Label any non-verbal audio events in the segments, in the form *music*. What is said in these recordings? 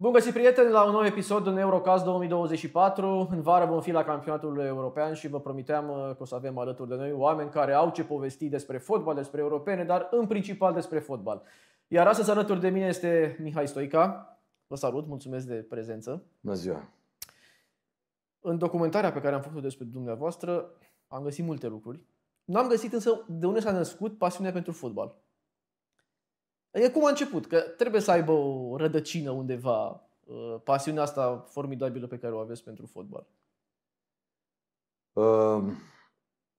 Bun găsit, prieteni, la un nou episod în Eurocast 2024. În vară vom fi la campionatul european și vă promiteam uh, că o să avem alături de noi oameni care au ce povesti despre fotbal, despre europene, dar în principal despre fotbal. Iar astăzi alături de mine este Mihai Stoica. Vă salut, mulțumesc de prezență. Bună ziua! În documentarea pe care am făcut-o despre dumneavoastră am găsit multe lucruri. Nu am găsit însă de unde s-a născut pasiunea pentru fotbal. E adică cum a început, că trebuie să aibă o rădăcină undeva uh, pasiunea asta formidabilă pe care o aveți pentru fotbal. Um,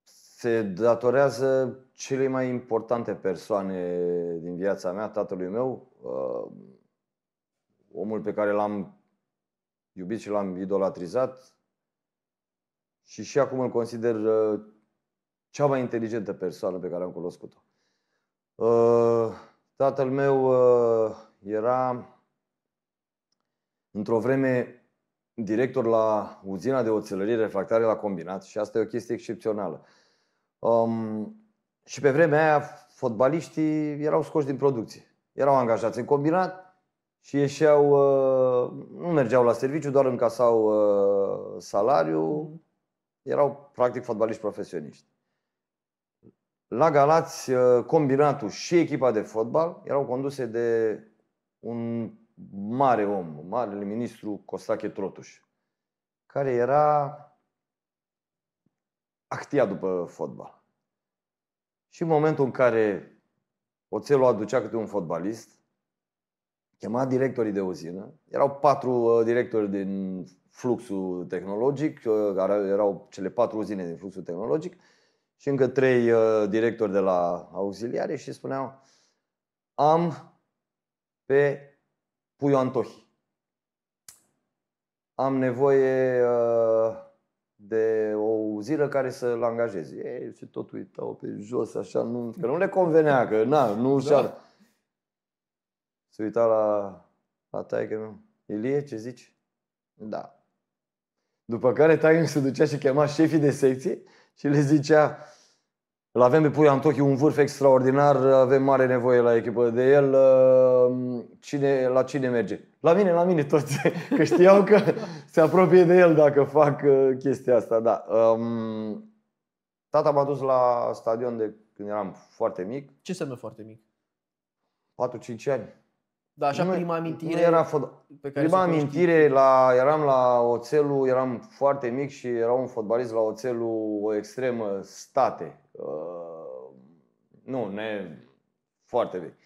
se datorează cele mai importante persoane din viața mea, tatălui meu, um, omul pe care l-am iubit și l-am idolatrizat și și acum îl consider uh, cea mai inteligentă persoană pe care am cunoscut-o. Uh, Tatăl meu uh, era într-o vreme director la uzina de oțelărie refractare la combinat și asta e o chestie excepțională. Um, și pe vremea aia fotbaliștii erau scoși din producție. Erau angajați în combinat și ieșeau, uh, nu mergeau la serviciu, doar încasau uh, salariu. Erau practic fotbaliști profesioniști. La Galați, uh, combinatul și echipa de fotbal erau conduse de un mare om, marele ministru Costache Trotuș, care era actia după fotbal. Și în momentul în care Oțelul aducea câte un fotbalist, chema directorii de uzină, erau patru uh, directori din fluxul tehnologic, uh, erau cele patru uzine din fluxul tehnologic, și încă trei uh, directori de la auxiliare și spuneau am pe Puiu Antohi. Am nevoie uh, de o uziră care să-l angajeze. Ei, și tot uitau pe jos, așa, nu, că nu le convenea, că na, nu da. da. Se uita la, la taică meu. Ilie, ce zici? Da. După care taică se ducea și chema șefii de secție și le zicea, îl avem pe Puiu Antochi, un vârf extraordinar, avem mare nevoie la echipă de el. Uh, cine, la cine merge? La mine, la mine toți, *laughs* că știau că se apropie de el dacă fac uh, chestia asta, da. Um, tata m-a dus la stadion de când eram foarte mic. Ce înseamnă foarte mic? 4-5 ani. Da, așa nu, prima amintire. Nu era fot... pe care prima amintire, la, eram la Oțelul, eram foarte mic și era un fotbalist la Oțelul, o extremă, state Uh, nu, ne foarte vechi.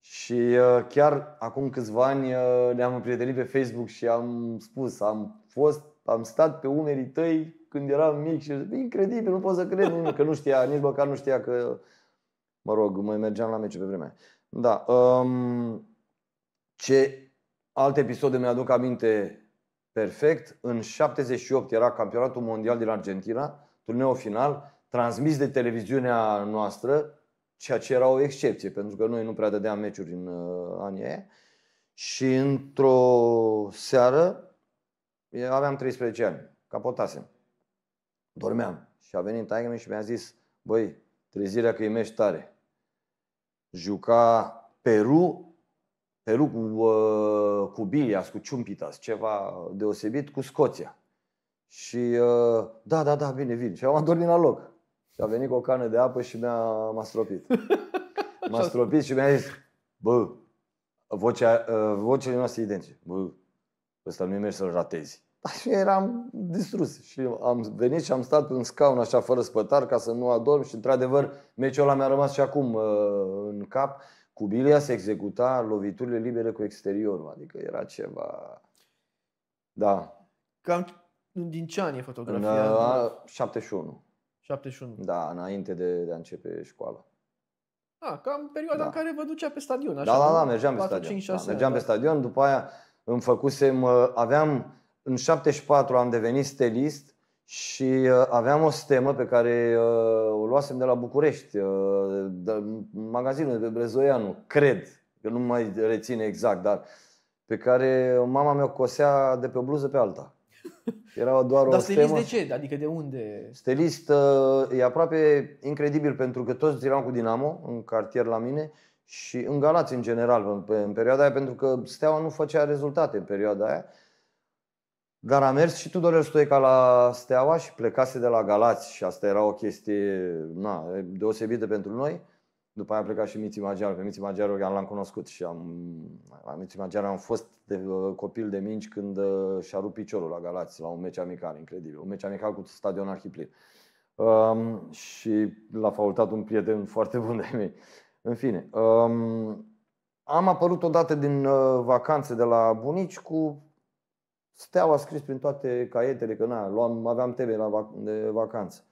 Și uh, chiar acum câțiva ani uh, ne-am împrietenit pe Facebook și am spus, am fost, am stat pe umerii tăi când eram mic și incredibil, nu pot să cred, nu, că nu știa, nici măcar nu știa că, mă rog, mai mergeam la meci pe vremea Da, um, ce alte episoade mi-aduc aminte perfect, în 78 era campionatul mondial din Argentina, turneul final, transmis de televiziunea noastră, ceea ce era o excepție, pentru că noi nu prea dădeam meciuri în uh, anii aia. Și într-o seară, aveam 13 ani, capotasem, dormeam. Și a venit taică și mi-a zis, băi, trezirea că e meci tare. Juca Peru, Peru cu, uh, cu Bilias, cu Ciumpitas, ceva deosebit, cu Scoția. Și uh, da, da, da, bine, vin. Și am adormit la loc. Și a venit cu o cană de apă și mi-a, *laughs* m-a stropit. M-a stropit și mi-a zis, bă, vocea, uh, vocele noastre identice. Bă, ăsta nu merge să-l ratezi. Da, și eram distrus și am venit și am stat în scaun așa fără spătar ca să nu adorm și într-adevăr meciul ăla mi-a rămas și acum uh, în cap. Cu Bilia se executa loviturile libere cu exteriorul, adică era ceva... Da. Cam din ce an e fotografia? În, uh, 71. 71. Da, înainte de, de a începe școala. Ah, cam perioada da. în care vă ducea pe stadion. Da, așa, da, da, da, mergeam 4, pe stadion. 5, 6, da, mergeam da. pe stadion, după aia îmi făcusem, uh, aveam, în 74 am devenit stelist și uh, aveam o stemă pe care uh, o luasem de la București, de magazinul de Brezoianu, cred, că nu mai rețin exact, dar pe care mama mea o cosea de pe o bluză pe alta. Era doar Dar o stelist stemă. de ce? Adică de unde? Stelist uh, e aproape incredibil pentru că toți erau cu Dinamo în cartier la mine și în Galați în general în perioada aia pentru că Steaua nu făcea rezultate în perioada aia. Dar a mers și Tudorel Stoica la Steaua și plecase de la Galați și asta era o chestie na, deosebită pentru noi. După aia a plecat și Miții Magiar. Pe Miții Magiaru l-am cunoscut și am, Miții Magiar am fost de, uh, copil de minci când uh, și-a rupt piciorul la Galați, la un meci amical, incredibil. Un meci amical cu stadion arhiplin. Um, și l-a facultat un prieten *laughs* foarte bun de mine. În fine, um, am apărut odată din uh, vacanțe de la bunici cu steaua scris prin toate caietele, că na, luam, aveam teme la vac- de vacanță.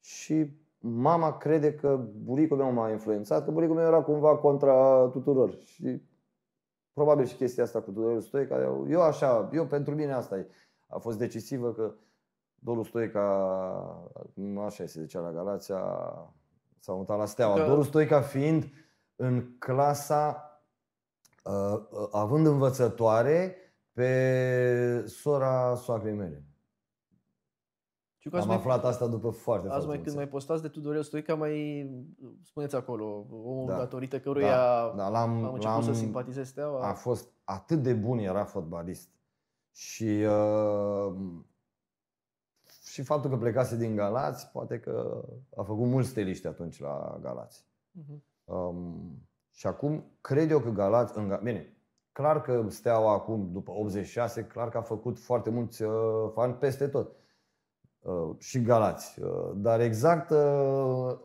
Și mama crede că bunicul meu m-a influențat, că bunicul meu era cumva contra tuturor. Și probabil și chestia asta cu Stoi, Stoica, eu așa, eu pentru mine asta e. A fost decisivă că Doru Stoica, nu așa se zicea la Galația, s-a mutat la Steaua. Da. Doru Stoica fiind în clasa, uh, uh, având învățătoare pe sora soacrei mele. Ciucă, Am mai, aflat asta după foarte Azi mai când mai postați de Tudorel Stoica, mai spuneți acolo, omul da. datorită căruia da. Da, l-am, am început l-am, să simpatizez steaua. A fost atât de bun, era fotbalist. Și, uh, și faptul că plecase din Galați, poate că a făcut mulți steliști atunci la Galați. Uh-huh. Um, și acum, cred eu că Galați, în, bine, clar că Steaua acum, după 86, clar că a făcut foarte mulți uh, fani peste tot. Uh, și Galați. Uh, dar exact uh,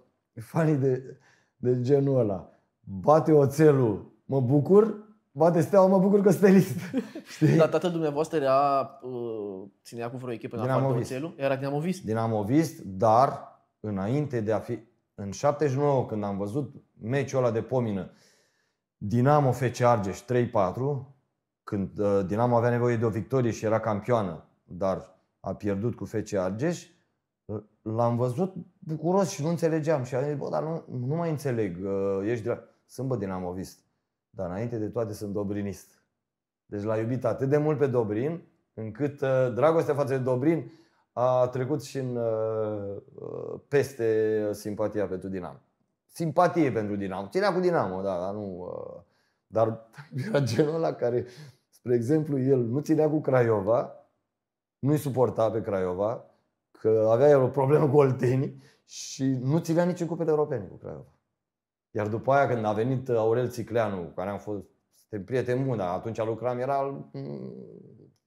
fanii de, de genul ăla. Bate oțelul, mă bucur, bate steaua, mă bucur că list. *laughs* Știi? Dar tatăl dumneavoastră era, ținea cu vreo echipă în afară de oțelul? Era dinamovist. Dinamovist, dar înainte de a fi... În 79, când am văzut meciul ăla de pomină, Dinamo FC Argeș 3-4, când Dinamo avea nevoie de o victorie și era campioană, dar a pierdut cu Fece Argeș, l-am văzut bucuros și nu înțelegeam. Și am zis, bă, dar nu, nu mai înțeleg, uh, ești drag. Sunt bă dinamovist, dar înainte de toate sunt dobrinist. Deci l-a iubit atât de mult pe Dobrin, încât uh, dragostea față de Dobrin a trecut și în, uh, peste simpatia pentru Dinamo. Simpatie pentru Dinamo. Ținea cu Dinamo, da, dar nu... Dar *laughs* era genul ăla care, spre exemplu, el nu ținea cu Craiova, nu-i suporta pe Craiova, că avea el o problemă cu Oltenii și nu ținea nici în cupele europene cu Craiova. Iar după aia când a venit Aurel Țicleanu, cu care am fost suntem prieteni buni, dar atunci lucram, era mm,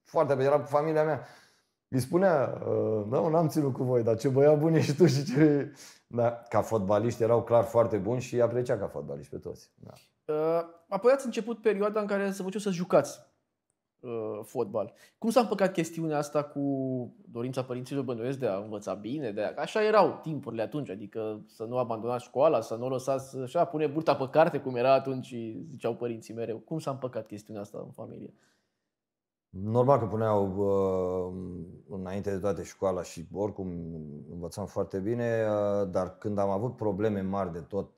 foarte bine, era cu familia mea. Îi spunea, uh, da, n-am ținut cu voi, dar ce băiat bun ești tu și ce... *laughs* Da, ca fotbaliști erau clar foarte buni și i aprecia ca fotbaliști pe toți. Da. Uh, apoi ați început perioada în care să vă să jucați Uh, fotbal. Cum s-a împăcat chestiunea asta cu dorința părinților bănuiesc de a învăța bine? De a... Așa erau timpurile atunci, adică să nu abandonați școala, să nu o lăsați așa, pune burta pe carte cum era atunci, ziceau părinții mereu. Cum s-a împăcat chestiunea asta în familie? Normal că puneau uh, înainte de toate școala și oricum învățam foarte bine, uh, dar când am avut probleme mari de tot,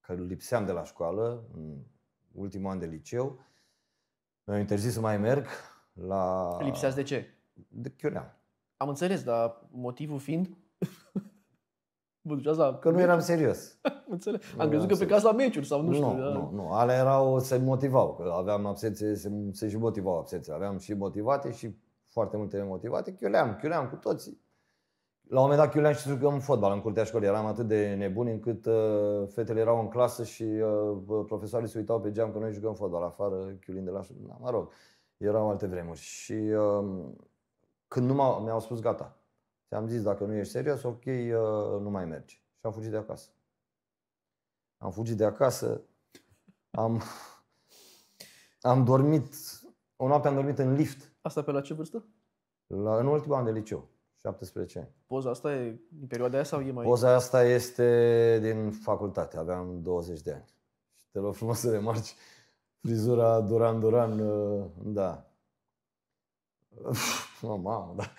că lipseam de la școală, în ultimul an de liceu, mi-au interzis să mai merg la... Lipseați de ce? De chiuneam. Am înțeles, dar motivul fiind? Vă *laughs* la... Că nu eram serios. *laughs* Înțeleg. Am nu crezut că serios. pe la meciuri sau nu, nu știu. Nu, dar... nu, nu. Ale erau, să motivau. Că aveam absențe, se, se și motivau absențe. Aveam și motivate și foarte multe nemotivate. Chiuleam, chiuleam cu toții la un moment dat eu le-am și jucăm fotbal în curtea școlii. Eram atât de nebuni încât uh, fetele erau în clasă și uh, profesorii se uitau pe geam că noi jucăm fotbal afară, chiulind de la da, mă rog, erau alte vremuri. Și uh, când nu m-au, mi-au spus gata, ți-am zis dacă nu ești serios, ok, uh, nu mai mergi. Și am fugit de acasă. Am fugit de acasă, am, *laughs* am dormit, o noapte am dormit în lift. Asta pe la ce vârstă? La, în ultimul an de liceu. 17 ani. Poza asta e din perioada aia sau e mai... Poza asta este din facultate, aveam 20 de ani. Și te rog frumos să remarci frizura Duran Duran, uh, da. No, *laughs* mamă, da. *laughs*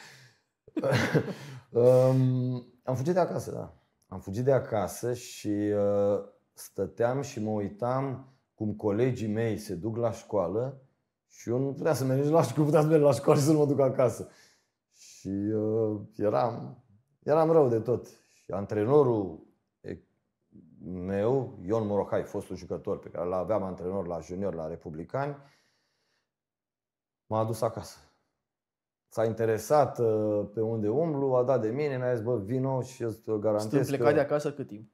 Um, am fugit de acasă, da. Am fugit de acasă și uh, stăteam și mă uitam cum colegii mei se duc la școală și eu nu puteam să merg la școală, puteam să merg la școală și să nu mă duc acasă. Și uh, eram, eram rău de tot. Și antrenorul meu, Ion Morohai, fostul jucător pe care l-aveam antrenor la junior, la republicani, m-a adus acasă. S-a interesat uh, pe unde umblu, a dat de mine, mi-a zis, bă, vino și îți uh, garantez Stând plecat că... de acasă cât timp?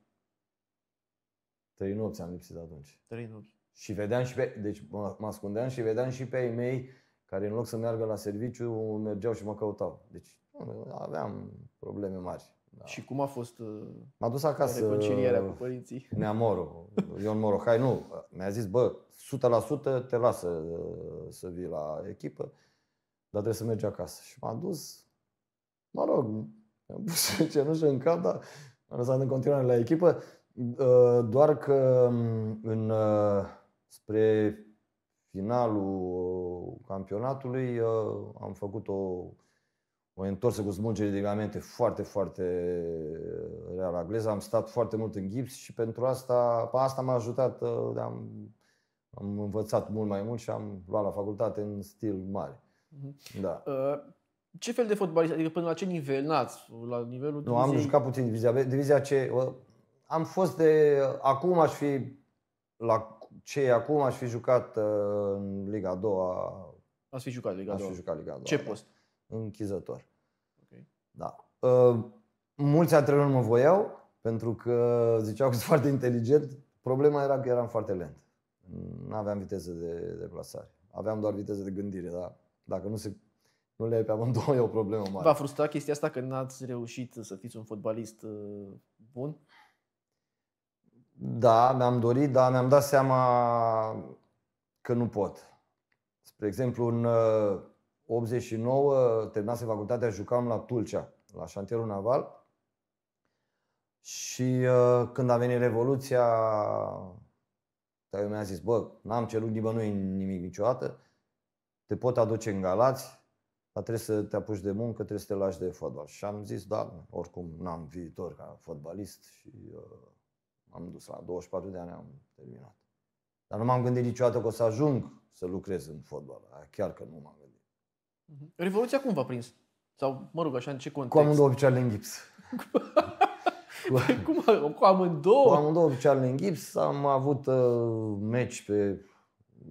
Trei nopți am lipsit atunci. Trei nopți. Și vedeam și pe... Deci mă ascundeam și vedeam și pe ei mei care în loc să meargă la serviciu, mergeau și mă căutau. Deci aveam probleme mari. Da. Și cum a fost uh, M-a dus acasă reconcilierea cu părinții? moro. Ion moro. Hai, nu, mi-a zis, bă, 100% te lasă uh, să vii la echipă, dar trebuie să mergi acasă. Și m-a dus, mă rog, mi-am pus *laughs* cenușă în cap, dar m-am lăsat în continuare la echipă, uh, doar că mm, în, spre finalul uh, campionatului uh, am făcut o, o întorsă cu smulgere de ligamente foarte, foarte uh, rea la gleză. Am stat foarte mult în gips și pentru asta, pe asta m-a ajutat. Am, am învățat mult mai mult și am luat la facultate în stil mare. Mhm. Da. Ce fel de fotbalist? Adică până la ce nivel n-ați? La nivelul nu, am jucat puțin divizia B. Divizia C. Am fost de... Acum aș fi la ce e acum, aș fi jucat uh, în Liga a Aș fi jucat Liga 2. Aș fi jucat Liga 2. Ce post? Închizător. Ok. Da. Uh, mulți antrenori mă voiau pentru că ziceau că sunt foarte inteligent. Problema era că eram foarte lent. Nu aveam viteză de deplasare. Aveam doar viteză de gândire, dar dacă nu se nu le pe amândouă, e o problemă mare. V-a frustrat chestia asta că n-ați reușit să fiți un fotbalist uh, bun? Da, mi-am dorit, dar mi-am dat seama că nu pot. Spre exemplu, în 89 uh, terminase facultatea, jucam la Tulcea, la șantierul naval. Și uh, când a venit Revoluția, eu mi-a zis, bă, n-am cerut nimănui nimic niciodată, te pot aduce în Galați, dar trebuie să te apuci de muncă, trebuie să te lași de fotbal. Și am zis, da, oricum n-am viitor ca fotbalist și uh, m-am dus la 24 de ani, am terminat. Dar nu m-am gândit niciodată că o să ajung să lucrez în fotbal. Chiar că nu m-am gândit. Mhm. Revoluția cum v-a prins? Sau, mă rog, așa, în ce context? Cu amândouă picioarele în gips. *laughs* *laughs* cum, cu amândouă? Cu amândouă picioarele în gips. Am avut uh, meci pe,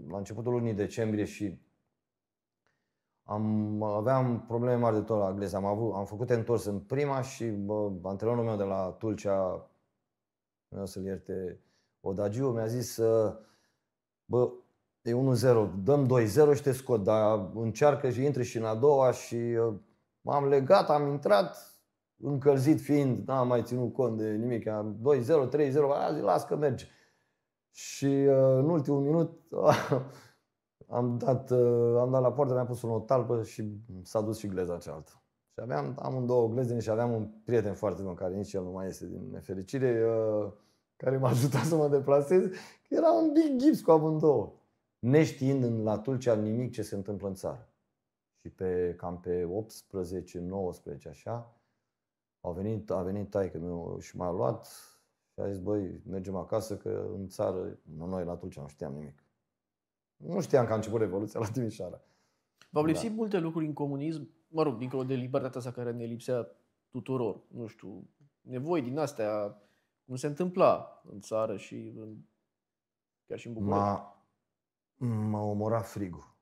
la începutul lunii decembrie și am, aveam probleme mari de tot la gleză. Am, avut, am făcut întors în prima și bă, antrenorul meu de la Tulcea Dumnezeu să-l ierte Odagiu, mi-a zis, bă, e 1-0, dăm 2-0 și te scot, dar încearcă și intri și în a doua și uh, m-am legat, am intrat, încălzit fiind, n-am mai ținut cont de nimic, 2-0, 3-0, azi las că merge. Și uh, în ultimul minut *laughs* am dat, uh, am dat la poartă, mi-a pus un notal și s-a dus și gleza cealaltă. Și aveam amândouă glăzdine și aveam un prieten foarte bun, care nici el nu mai este din nefericire, uh, care m-a *laughs* ajutat să mă deplasez, că era un big gips cu amândouă. Neștiind în la Tulcea nimic ce se întâmplă în țară. Și pe, cam pe 18-19 așa, a venit, a venit taică meu și m-a luat și a zis, băi, mergem acasă că în țară, nu noi la Tulcea nu știam nimic. Nu știam că a început Revoluția la Timișoara. V-au da. lipsit da. multe lucruri în comunism mă rog, dincolo de libertatea asta care ne lipsea tuturor, nu știu, nevoi din astea, cum se întâmpla în țară și în, chiar și în București. M-a, m-a omorat frigul.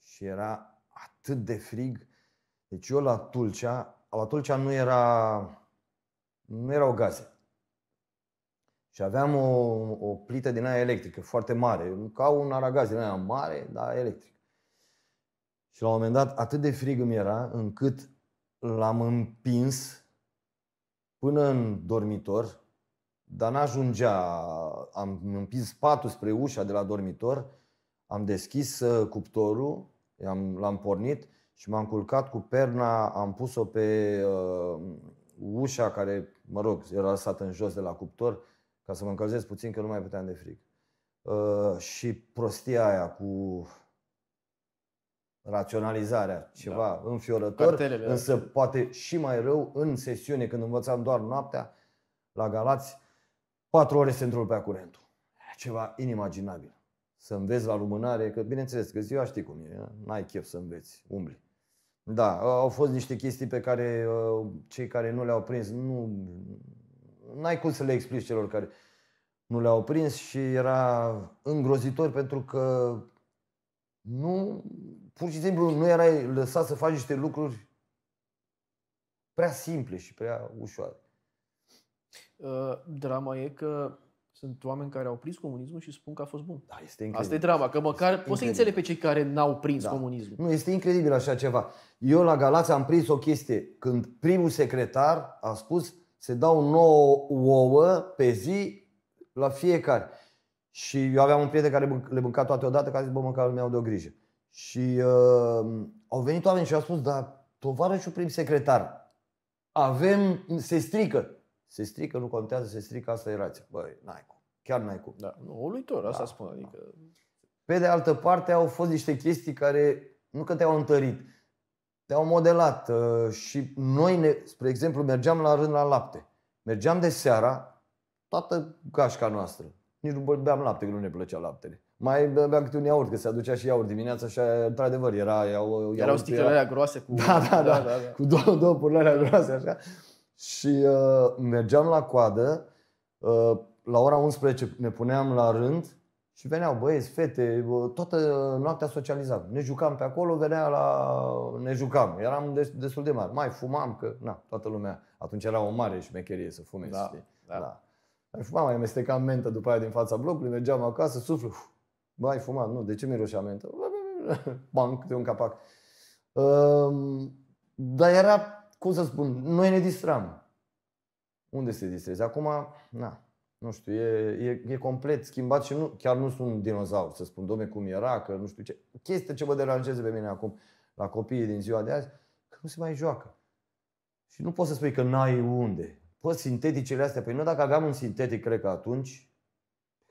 Și era atât de frig. Deci eu la Tulcea, la Tulcea nu era, nu erau gaze. Și aveam o, o plită din aia electrică foarte mare, ca un aragaz din aia mare, dar electric. Și la un moment dat atât de frig îmi era încât l-am împins până în dormitor, dar n-ajungea. Am împins patul spre ușa de la dormitor, am deschis uh, cuptorul, l-am pornit și m-am culcat cu perna, am pus-o pe uh, ușa care, mă rog, era lăsată în jos de la cuptor ca să mă încălzesc puțin că nu mai puteam de frig. Uh, și prostia aia cu raționalizarea, da. ceva da. înfiorător, Cartelele, însă da. poate și mai rău în sesiune când învățam doar noaptea la Galați, patru ore se întrerupea curentul. Ceva inimaginabil. Să înveți la lumânare, că bineînțeles că ziua știi cum e, n-ai chef să înveți, umbli. Da, au fost niște chestii pe care uh, cei care nu le-au prins, nu, n-ai cum să le explici celor care nu le-au prins și era îngrozitor pentru că nu pur și simplu nu erai lăsat să faci niște lucruri prea simple și prea ușoare. Uh, drama e că sunt oameni care au prins comunismul și spun că a fost bun. Da, este incredibil. Asta e drama, că măcar poți să înțelegi pe cei care n-au prins da. comunismul. Nu, este incredibil așa ceva. Eu la Galați am prins o chestie când primul secretar a spus se dau 9 ouă pe zi la fiecare. Și eu aveam un prieten care le mânca toate odată, că a zis, bă, măcar mi-au de o grijă. Și uh, au venit oameni și au spus, dar tovarășul prim secretar, avem, se strică. Se strică, nu contează, se strică, asta e rația. Băi, n-ai cum. Chiar n-ai cum. Da. Nu, uluitor, asta da. spun. Adică... Pe de altă parte, au fost niște chestii care nu că te-au întărit, te-au modelat. Uh, și noi, ne, spre exemplu, mergeam la rând la lapte. Mergeam de seara, toată gașca noastră. Nici nu beam lapte, că nu ne plăcea laptele mai bea câte un iaurt, că se aducea și iaurt dimineața și într-adevăr era iau, Erau sticlele alea groase cu... Da, da, da, da, da, da. cu două, două alea groase așa. Și uh, mergeam la coadă, uh, la ora 11 ne puneam la rând și veneau băieți, fete, toată noaptea socializam. Ne jucam pe acolo, venea la... ne jucam. Eram destul de mari. Mai fumam, că na, toată lumea. Atunci era o mare șmecherie să fumezi. Da, știi? da. da. Mai fumam, mai amestecam mentă după aia din fața blocului, mergeam acasă, suflu, Bă, ai fumat, nu, de ce miroși amentă? *laughs* Banc de un capac. Ehm, dar era, cum să spun, noi ne distram. Unde se distrezi? Acum, na, nu știu, e, e, e complet schimbat și nu, chiar nu sunt dinozaur, să spun, domne, cum era, că nu știu ce. Chestia ce mă deranjează pe mine acum, la copiii din ziua de azi, că nu se mai joacă. Și nu poți să spui că n-ai unde. Păi sinteticele astea, păi nu dacă aveam un sintetic, cred că atunci,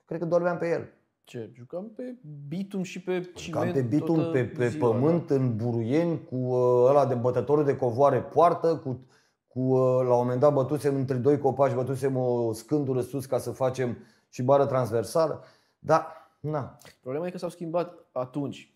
cred că dormeam pe el. Ce? Jucam pe bitum și pe ciment Cam pe bitum, pe, pe ziua, pământ, da? în buruieni, cu uh, ăla de bătătorul de covoare poartă, cu, cu uh, la un moment dat bătusem între doi copaci, bătusem o scândură sus ca să facem și bară transversală. Da, na. Problema e că s-au schimbat atunci.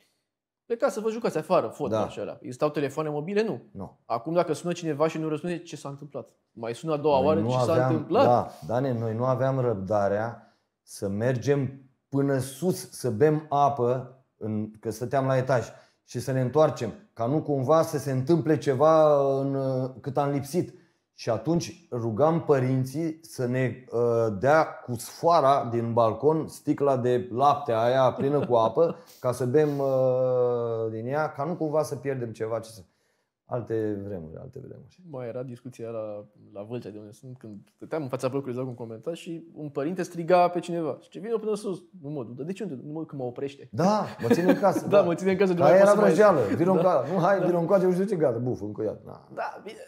ca să vă jucați afară, fotbal da. și ăla. Existau telefoane mobile? Nu. nu. Acum dacă sună cineva și nu răspunde, ce s-a întâmplat? Mai sună a doua noi oară, ce aveam, s-a întâmplat? Da, Dane, noi nu aveam răbdarea să mergem până sus să bem apă, în, că stăteam la etaj, și să ne întoarcem, ca nu cumva să se întâmple ceva în, cât am lipsit. Și atunci rugam părinții să ne ă, dea cu sfoara din balcon sticla de lapte aia plină cu apă *laughs* ca să bem ă, din ea, ca nu cumva să pierdem ceva ce să alte vremuri, alte vremuri. Mai era discuția la, la Vâlcea de unde sunt, când stăteam în fața blocului, cu un comentariu și un părinte striga pe cineva. Și ce vine până sus, nu mă, dar de ce nu, nu mă, că mă oprește? Da, mă ține în casă. *laughs* da, da, mă ține în casă. Aia era vrăjeală, *laughs* Vino da. Casă. nu, hai, vino în încoace, nu știu ce, gata, buf, încă iată. Da. da, bine,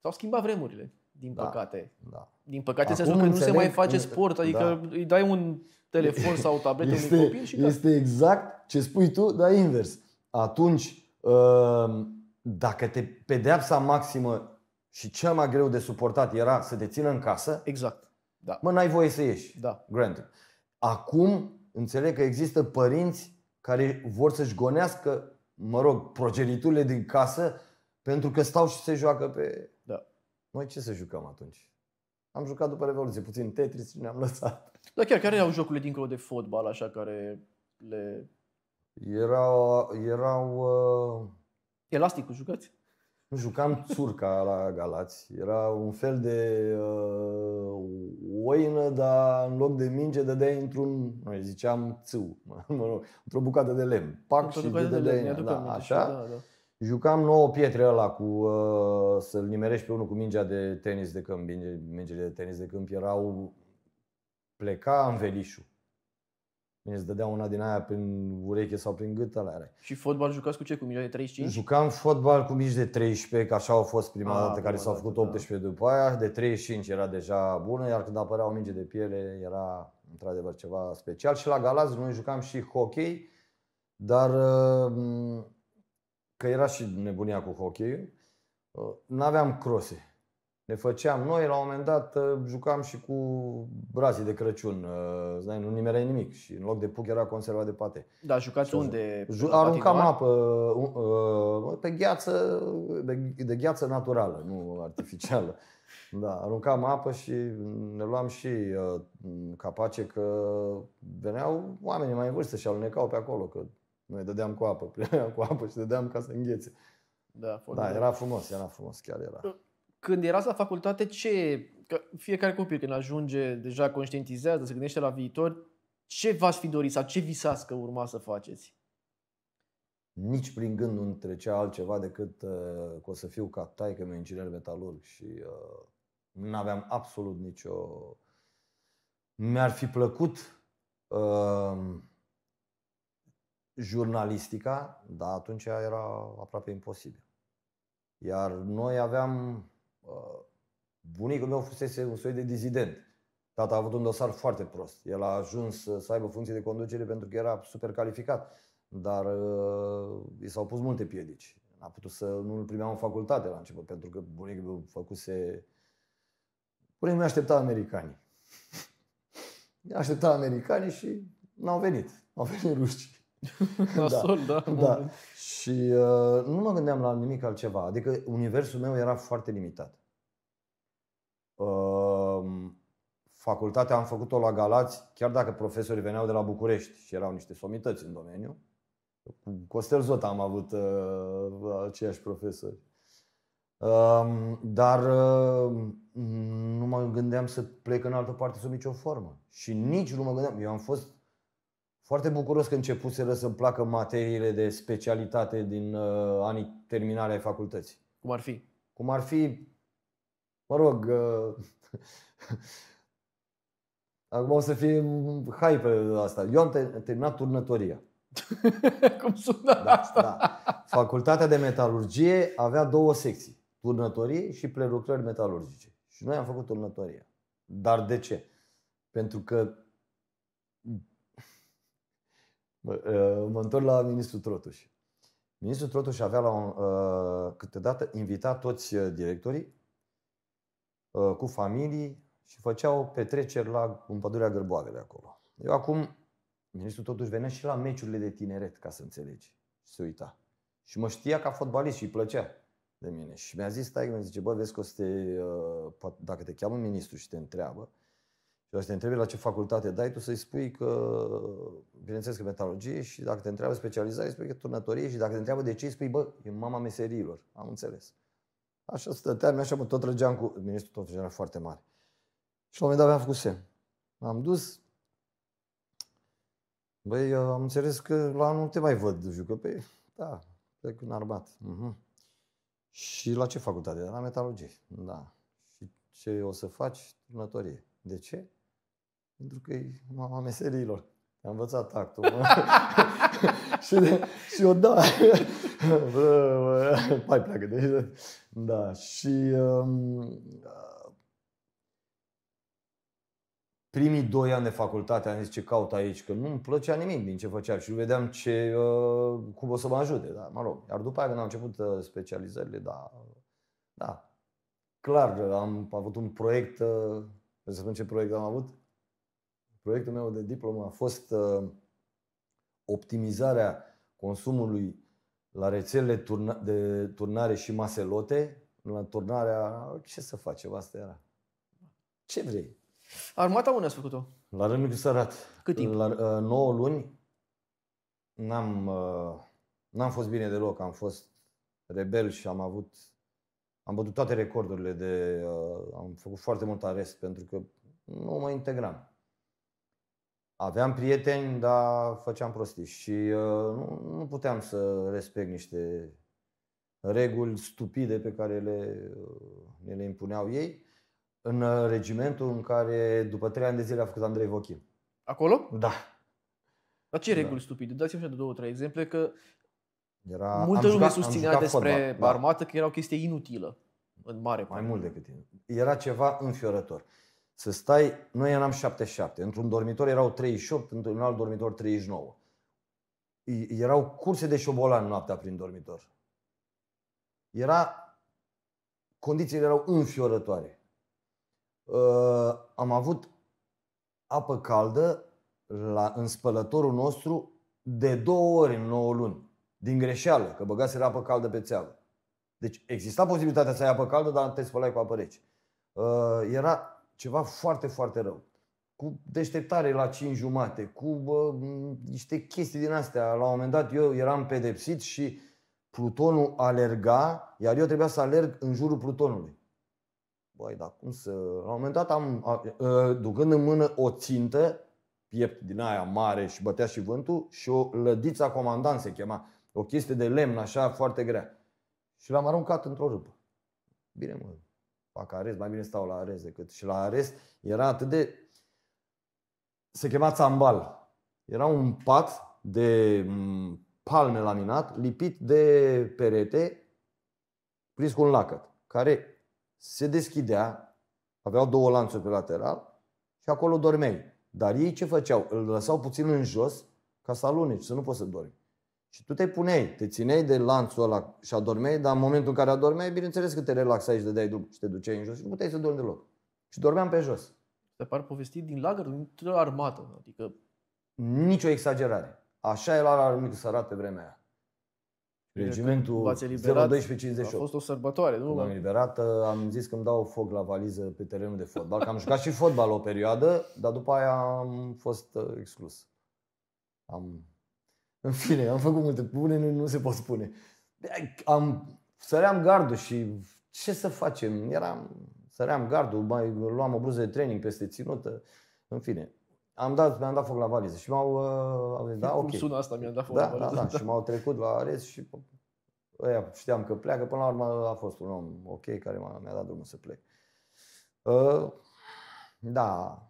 s-au schimbat vremurile, din da. păcate. Da. Din păcate, Acum în sensul că nu se mai face în... sport, da. adică da. îi dai un telefon sau o tabletă este, unui copil și Este da. exact ce spui tu, dar invers. Atunci, uh, dacă te pedeapsa maximă și cel mai greu de suportat era să te țină în casă, exact. Da. mă, n-ai voie să ieși. Da. Granted. Acum înțeleg că există părinți care vor să-și gonească, mă rog, progeniturile din casă pentru că stau și se joacă pe... Da. Noi ce să jucăm atunci? Am jucat după Revoluție puțin Tetris și ne-am lăsat. Dar chiar care erau jocurile dincolo de fotbal, așa, care le... Erau... erau uh... Elasticul jucați? Jucam țurca la Galați. Era un fel de uh, oină, dar în loc de minge dădeai într-un, noi ziceam țâu, *laughs* mă rog, într-o bucată de lemn. Pac și de, de lemn, da, așa. Da, da. Jucam nouă pietre ăla cu uh, să-l nimerești pe unul cu mingea de tenis de câmp. Mingele de tenis de câmp erau pleca în velișul. Bine, îți dădea una din aia prin ureche sau prin gât, ăla era. Și fotbal jucați cu ce? Cu mici de 35? Jucam fotbal cu mici de 13, că așa au fost prima a, ah, dată, care s-au da, făcut 18 da. după aia. De 35 era deja bună, iar când apăreau o de piele era într-adevăr ceva special. Și la Galaz noi jucam și hockey, dar mm, că era și nebunia cu hockey, n-aveam crose le făceam noi. La un moment dat uh, jucam și cu brazii de Crăciun. Uh, nu nimerea nimic și în loc de puc era conserva de pate. Da, jucați S-o unde? Aruncam apă uh, pe gheață, de, de gheață naturală, nu artificială. *laughs* Da, aruncam apă și ne luam și uh, capace că veneau oamenii mai în vârstă și alunecau pe acolo, că noi dădeam cu apă, primeam *laughs* cu apă și dădeam ca să înghețe. Da, da, era frumos, era frumos, chiar era. Când erați la facultate, ce, că fiecare copil când ajunge, deja conștientizează, se gândește la viitor, ce v-ați fi dorit sau ce visați că urma să faceți? Nici prin gând nu trecea altceva decât uh, că o să fiu ca taică meu inginer metalurg și uh, nu aveam absolut nicio... Mi-ar fi plăcut uh, jurnalistica, dar atunci era aproape imposibil. Iar noi aveam Uh, bunicul meu fusese un soi de dizident. Tata a avut un dosar foarte prost. El a ajuns să aibă funcție de conducere pentru că era super calificat. Dar uh, i s-au pus multe piedici. a putut să nu-l primeam în facultate la început, pentru că bunicul meu făcuse... Bunicul meu aștepta americanii. *laughs* Aștepta americanii și n-au venit. Au venit rușii. *laughs* da, sol, da. da. Și uh, nu mă gândeam la nimic altceva. Adică universul meu era foarte limitat. Ehm, facultatea am făcut-o la Galați, chiar dacă profesorii veneau de la București și erau niște somități în domeniu. Cu Costel Zot am avut uh, aceiași profesori. Uh, dar uh, nu mă gândeam să plec în altă parte sub nicio formă. Și nici nu mă gândeam. Eu am fost foarte bucuros că începuseră să-mi placă materiile de specialitate din uh, anii terminale ai facultății. Cum ar fi? Cum ar fi Mă rog, uh, *laughs* acum o să fie hai pe asta. Eu am terminat turnătoria. *laughs* Cum sună da, asta? Da. Facultatea de metalurgie avea două secții, turnătorie și prelucrări metalurgice. Și noi am făcut turnătoria. Dar de ce? Pentru că mă uh, întorc la ministrul Trotuș. Ministrul Trotuș avea la un, uh, câteodată invitat toți uh, directorii Uh, cu familii și făceau petreceri la în pădurea de acolo. Eu acum, ministrul totuși venea și la meciurile de tineret, ca să înțelegi. Și se uita. Și mă știa ca fotbalist și îi plăcea de mine. Și mi-a zis, stai, mi zice, bă, vezi că o să te, uh, dacă te cheamă ministru și te întreabă, și o să te întrebe la ce facultate dai, tu să-i spui că, bineînțeles că metalurgie și dacă te întreabă specializare, spui că turnătorie și dacă te întreabă de ce, spui, bă, e mama meserilor. Am înțeles. Așa stăteam, așa mă tot trăgeam cu... Ministrul tot era foarte mare. Și la un moment dat aveam făcut semn. M-am dus. Băi, am înțeles că la nu te mai văd, jucă pe... Păi, da, pe în armat. Uh-huh. Și la ce facultate? La metalurgie. Da. Și ce o să faci? Turnătorie. De ce? Pentru că e mama meseriilor. Am învățat tactul. *laughs* și, de, și o da. Pai *laughs* pleacă. Deci, da. Și um, primii doi ani de facultate am zis ce caut aici, că nu-mi plăcea nimic din ce făceam și nu vedeam ce, uh, cum o să mă ajute. Da, mă rog. Iar după aia când am început uh, specializările, da, da, clar, am avut un proiect, uh, să spun ce proiect am avut, proiectul meu de diplomă a fost uh, optimizarea consumului la rețelele de turnare și maselote, la turnarea, ce să facem asta era. Ce vrei? Armata unde ați făcut-o? La Râmnicu Sărat. Cât timp? La uh, 9 luni n-am, uh, n-am fost bine deloc, am fost rebel și am avut am bătut toate recordurile de uh, am făcut foarte mult arest pentru că nu mă integram. Aveam prieteni, dar făceam prostii și uh, nu, nu puteam să respect niște reguli stupide pe care le, ne uh, le impuneau ei în uh, regimentul în care după trei ani de zile a făcut Andrei Vochin. Acolo? Da. Dar ce da. reguli da. stupide? Dați-mi așa de două, trei exemple că Era, multă lume jucat, susținea despre fotbal, da. armată că era o chestie inutilă în mare Mai parte. mult decât inutil. Era ceva înfiorător să stai, noi eram 77, într-un dormitor erau 38, într-un alt dormitor 39. Erau curse de șobolan noaptea prin dormitor. Era, condițiile erau înfiorătoare. Uh, am avut apă caldă la, în spălătorul nostru de două ori în 9 luni. Din greșeală, că băgaseră apă caldă pe țeavă. Deci exista posibilitatea să ai apă caldă, dar te spălai cu apă rece. Uh, era ceva foarte, foarte rău. Cu deșteptare la 5 jumate, cu bă, niște chestii din astea. La un moment dat eu eram pedepsit și Plutonul alerga, iar eu trebuia să alerg în jurul Plutonului. Băi, dar cum să... La un moment dat am, a, a, ă, ducând în mână o țintă, piept din aia mare și bătea și vântul și o lădița comandant se chema, o chestie de lemn așa foarte grea. Și l-am aruncat într-o râpă. Bine mă, fac arest, mai bine stau la arest decât și la arest era atât de... se chema țambal. Era un pat de mm, palme laminat lipit de perete prins cu un lacăt, care se deschidea, aveau două lanțuri pe lateral și acolo dormeai. Dar ei ce făceau? Îl lăsau puțin în jos ca să aluneci, să nu poți să dormi. Și tu te puneai, te țineai de lanțul ăla și adormeai, dar în momentul în care adormeai, bineînțeles că te relaxai și dădeai drum și te duceai în jos și nu puteai să dormi deloc. Și dormeam pe jos. Te par povestit din lagăr, într o armată. Adică... Nicio exagerare. Așa era la armic să pe vremea aia. Regimentul 01258. A fost o sărbătoare, nu? am eliberat, uh, am zis că îmi dau foc la valiză pe terenul de fotbal, că am jucat și fotbal o perioadă, dar după aia am fost uh, exclus. Am în fine, am făcut multe pune, nu, nu se pot spune. Am, săream gardul și ce să facem? Eram, săream gardul, mai luam o bluză de training peste ținută. În fine, am dat, mi-am dat foc la valiză și m-au... Uh, da, Cum ok. sună asta, mi-am dat foc da, la da, valiză. Da, da, și m-au trecut la arest și ăia știam că pleacă. Până la urmă a fost un om ok care m-a, mi-a dat drumul să plec. Uh, da,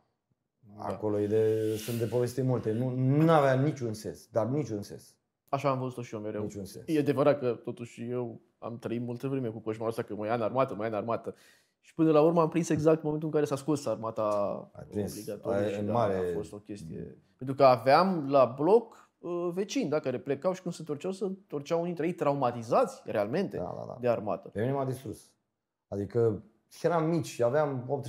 da. Acolo e de, sunt de poveste multe. Nu avea niciun sens, dar niciun sens. Așa am văzut-o și eu mereu. Niciun sens. E adevărat că totuși eu am trăit multă vreme cu coșmarul ăsta că mă ia în armată, mă ia în armată. Și până la urmă am prins exact momentul în care s-a scos armata obligatorie și da, mare... a fost o chestie. Mm. Pentru că aveam la bloc uh, vecini, da, care plecau și când se întorceau, se întorceau unii dintre ei traumatizați realmente da, da, da. de armată. Pe mine m-a distrus. Adică eram mici, aveam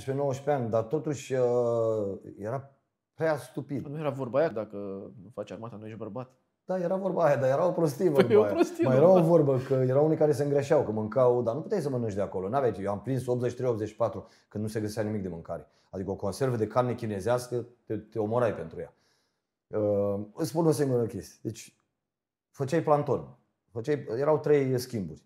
18-19 ani, dar totuși uh, era prea stupid. Nu era vorba aia, dacă nu faci armata, nu ești bărbat. Da, era vorba aia, dar era o prostie vorba păi o prostie, Mai era o vorbă că erau unii care se îngreșeau, că mâncau, dar nu puteai să mănânci de acolo. N-aveai, eu am prins 83-84 când nu se găsea nimic de mâncare. Adică o conservă de carne chinezească te, te omorai pentru ea. Uh, îți spun o singură chestie. Deci, făceai planton. Făceai, erau trei schimburi.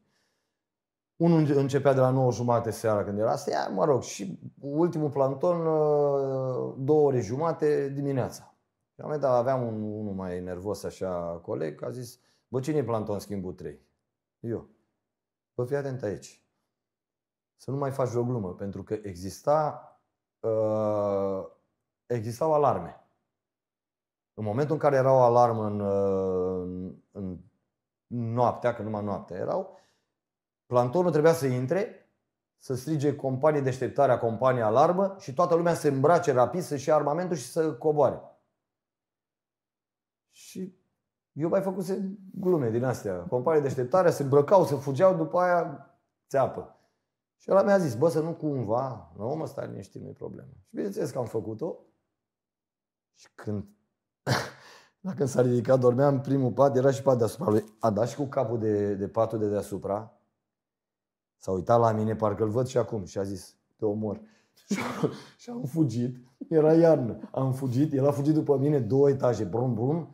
Unul începea de la 9 jumate seara când era asta, mă rog, și ultimul planton, ă, două ore jumate dimineața. Și la un dat aveam un, unul mai nervos așa, coleg, a zis, bă, cine e planton schimbul 3? Eu. Bă, fii atent aici. Să nu mai faci o glumă, pentru că exista, uh, existau alarme. În momentul în care era o alarmă în, ă, în, în noaptea, că numai noaptea erau, Plantonul trebuia să intre, să strige companie deșteptarea, companie alarmă și toată lumea se îmbrace rapid, să-și ia armamentul și să coboare. Și eu mai făcuse glume din astea. Companie deșteptarea, se îmbrăcau, se fugeau, după aia țeapă. Și el mi-a zis, bă, să nu cumva, nu mă stai niște, nu-i problemă. Și bineînțeles că am făcut-o. Și când, *laughs* dacă s-a ridicat, dormeam în primul pat, era și pat deasupra lui. A dat și cu capul de, de patul de deasupra S-a uitat la mine, parcă îl văd și acum și a zis, te omor. *laughs* și am fugit, era iarnă, am fugit, el a fugit după mine două etaje, brum brum,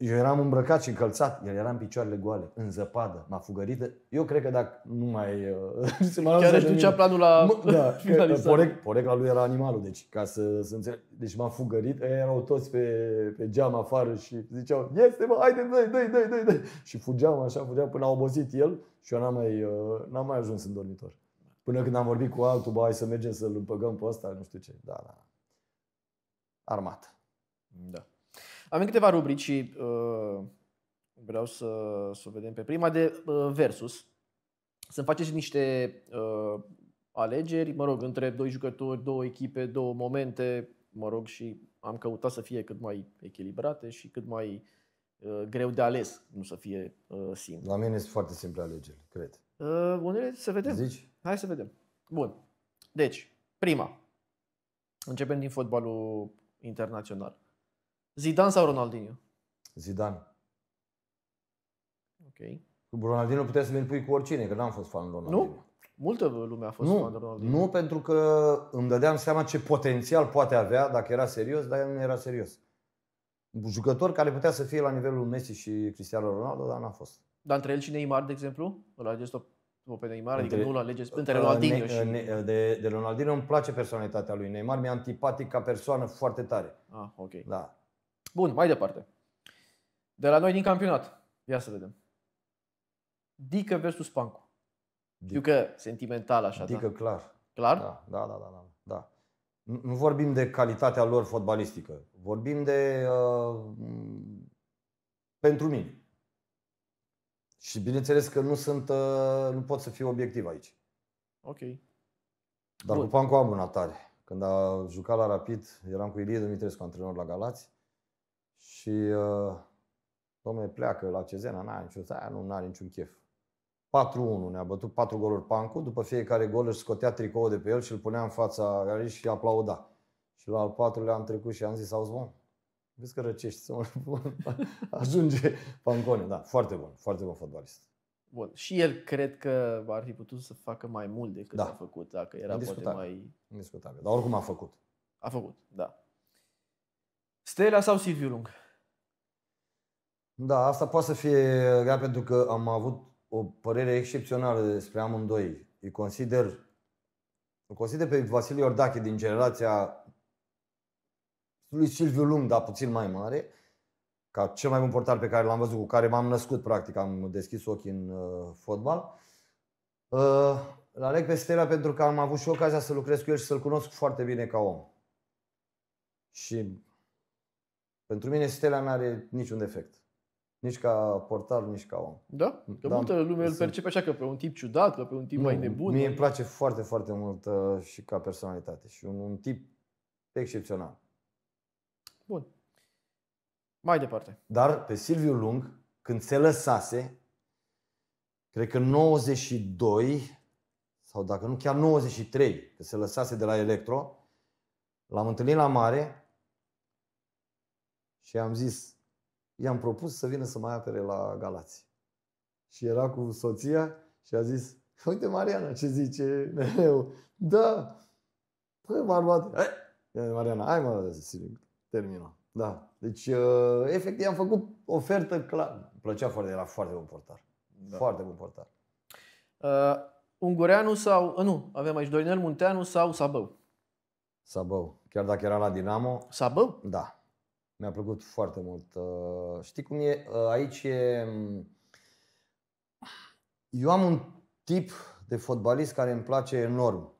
eu eram îmbrăcat și încălțat, el era în picioarele goale, în zăpadă, m-a fugărit. Eu cred că dacă nu mai... Uh, *laughs* Chiar își ducea planul la mă, da, *laughs* finalizare. Porec, porecla lui era animalul, deci ca să, să înțeleg. Deci m-a fugărit, ei erau toți pe, pe geam afară și ziceau Este mă, haide, dă dă dă dă dă Și fugeam așa, fugeam până a obosit el și eu n-am mai, uh, n-am mai ajuns în dormitor. Până când am vorbit cu altul, bă, hai să mergem să-l împăgăm pe ăsta, nu știu ce. Da, da. Armată. Da. Avem câteva rubrici și uh, vreau să, să o vedem pe prima de uh, versus. Să-mi faceți niște uh, alegeri, mă rog, între doi jucători, două echipe, două momente, mă rog, și am căutat să fie cât mai echilibrate și cât mai uh, greu de ales, nu să fie uh, simplu. La mine sunt foarte simple alegeri, cred. Uh, unele să vedem. Zici? Hai să vedem. Bun. Deci, prima. Începem din fotbalul internațional. Zidane sau Ronaldinho? Zidane. Ok. Cu Ronaldinho puteai să mi-l pui cu oricine, că n-am fost fan Ronaldinho. Nu? Multă lume a fost nu, fan Ronaldinho. Nu, pentru că îmi dădeam seama ce potențial poate avea dacă era serios, dar el nu era serios. Un jucător care putea să fie la nivelul Messi și Cristiano Ronaldo, dar n-a fost. Dar între el și Neymar, de exemplu? Îl alegeți pe Neymar, adică între, adică nu alegeți între ă, Ronaldinho ne, și... Ne, de, de Ronaldinho îmi place personalitatea lui. Neymar mi-e antipatic ca persoană foarte tare. Ah, ok. Da. Bun, mai departe. De la noi din campionat. Ia să vedem. Dică versus Pancu. Dică. Știu că sentimental așa, Dică, da? clar. Clar? Da, da, da, da. da. da. Nu vorbim de calitatea lor fotbalistică. Vorbim de... Uh, pentru mine. Și bineînțeles că nu sunt, uh, nu pot să fiu obiectiv aici. Ok. Dar Bun. cu Pancu am un tare. Când a jucat la Rapid, eram cu Ilie Dumitrescu, antrenor la Galați. Și uh, domne pleacă la Cezena, n-are niciun, aia nu are niciun chef. 4-1 ne-a bătut, 4 goluri Pancu, după fiecare gol își scotea tricoul de pe el și îl punea în fața galerii și aplauda. Și la al patrulea am trecut și am zis, auzi, bun, vezi că răcești, să *laughs* ajunge Pancone. Da, foarte bun, foarte bun fotbalist. Bun. Și el cred că ar fi putut să facă mai mult decât da. a făcut, dacă era poate mai... Indiscutabil. Dar oricum a făcut. A făcut, da. Stela sau Silviu Lung? Da, asta poate să fie rea pentru că am avut o părere excepțională despre amândoi. Îi consider, îl consider pe Vasile Iordache din generația lui Silviu Lung, dar puțin mai mare, ca cel mai bun portar pe care l-am văzut, cu care m-am născut practic, am deschis ochii în uh, fotbal. Uh, la aleg pe Stela pentru că am avut și ocazia să lucrez cu el și să-l cunosc foarte bine ca om. Și pentru mine Stelea nu are niciun defect. Nici ca portar, nici ca om. Da? Că da, multă lume îl percepe așa că pe un tip ciudat, că pe un tip nu, mai nebun. Mie îmi place foarte, foarte mult uh, și ca personalitate. Și un, un tip excepțional. Bun. Mai departe. Dar pe Silviu Lung, când se lăsase, cred că 92 sau dacă nu chiar 93, că se lăsase de la Electro, l-am întâlnit la mare și am zis, i-am propus să vină să mai apere la Galați. Și era cu soția și a zis, uite Mariana ce zice mereu. Da, păi m-a luat. Eh, Mariana, hai mă, termină. Da, deci uh, efectiv am făcut ofertă clară. Plăcea foarte, era foarte bun portar. Da. Foarte bun portar. Uh, Ungureanu sau, uh, nu, avem aici Dorinel Munteanu sau Sabău? Sabău. Chiar dacă era la Dinamo. Sabău? Da. Mi-a plăcut foarte mult. Uh, știi cum e? Uh, aici e... Um, eu am un tip de fotbalist care îmi place enorm.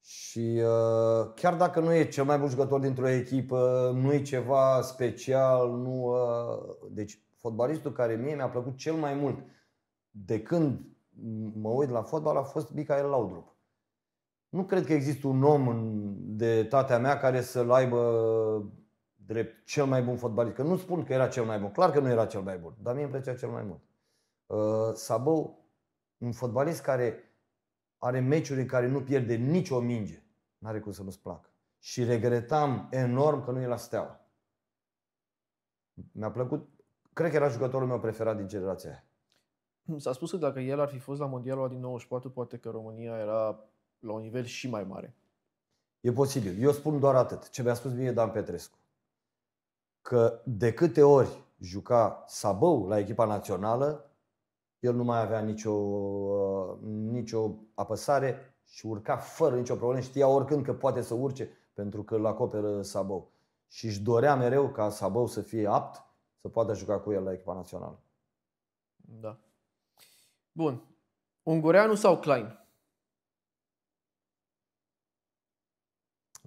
Și uh, chiar dacă nu e cel mai bun jucător dintr-o echipă, nu e ceva special, nu. deci, fotbalistul care mie mi-a plăcut cel mai mult de când mă uit la fotbal a fost Michael Laudrup. Nu cred că există un om de tatea mea care să-l aibă drept cel mai bun fotbalist. Că nu spun că era cel mai bun, clar că nu era cel mai bun, dar mie îmi plăcea cel mai mult. Uh, Sabău, un fotbalist care are meciuri în care nu pierde nicio minge. N-are cum să nu-ți placă. Și regretam enorm că nu e la Steaua. Mi-a plăcut, cred că era jucătorul meu preferat din generația aia. Hm, s-a spus că dacă el ar fi fost la Mondialul din 94, poate că România era la un nivel și mai mare. E posibil. Eu spun doar atât. Ce mi-a spus mie Dan Petrescu că de câte ori juca Sabău la echipa națională, el nu mai avea nicio, uh, nicio apăsare și urca fără nicio problemă. Știa oricând că poate să urce pentru că îl acoperă Sabău. Și își dorea mereu ca Sabău să fie apt să poată juca cu el la echipa națională. Da. Bun. Ungureanu sau Klein?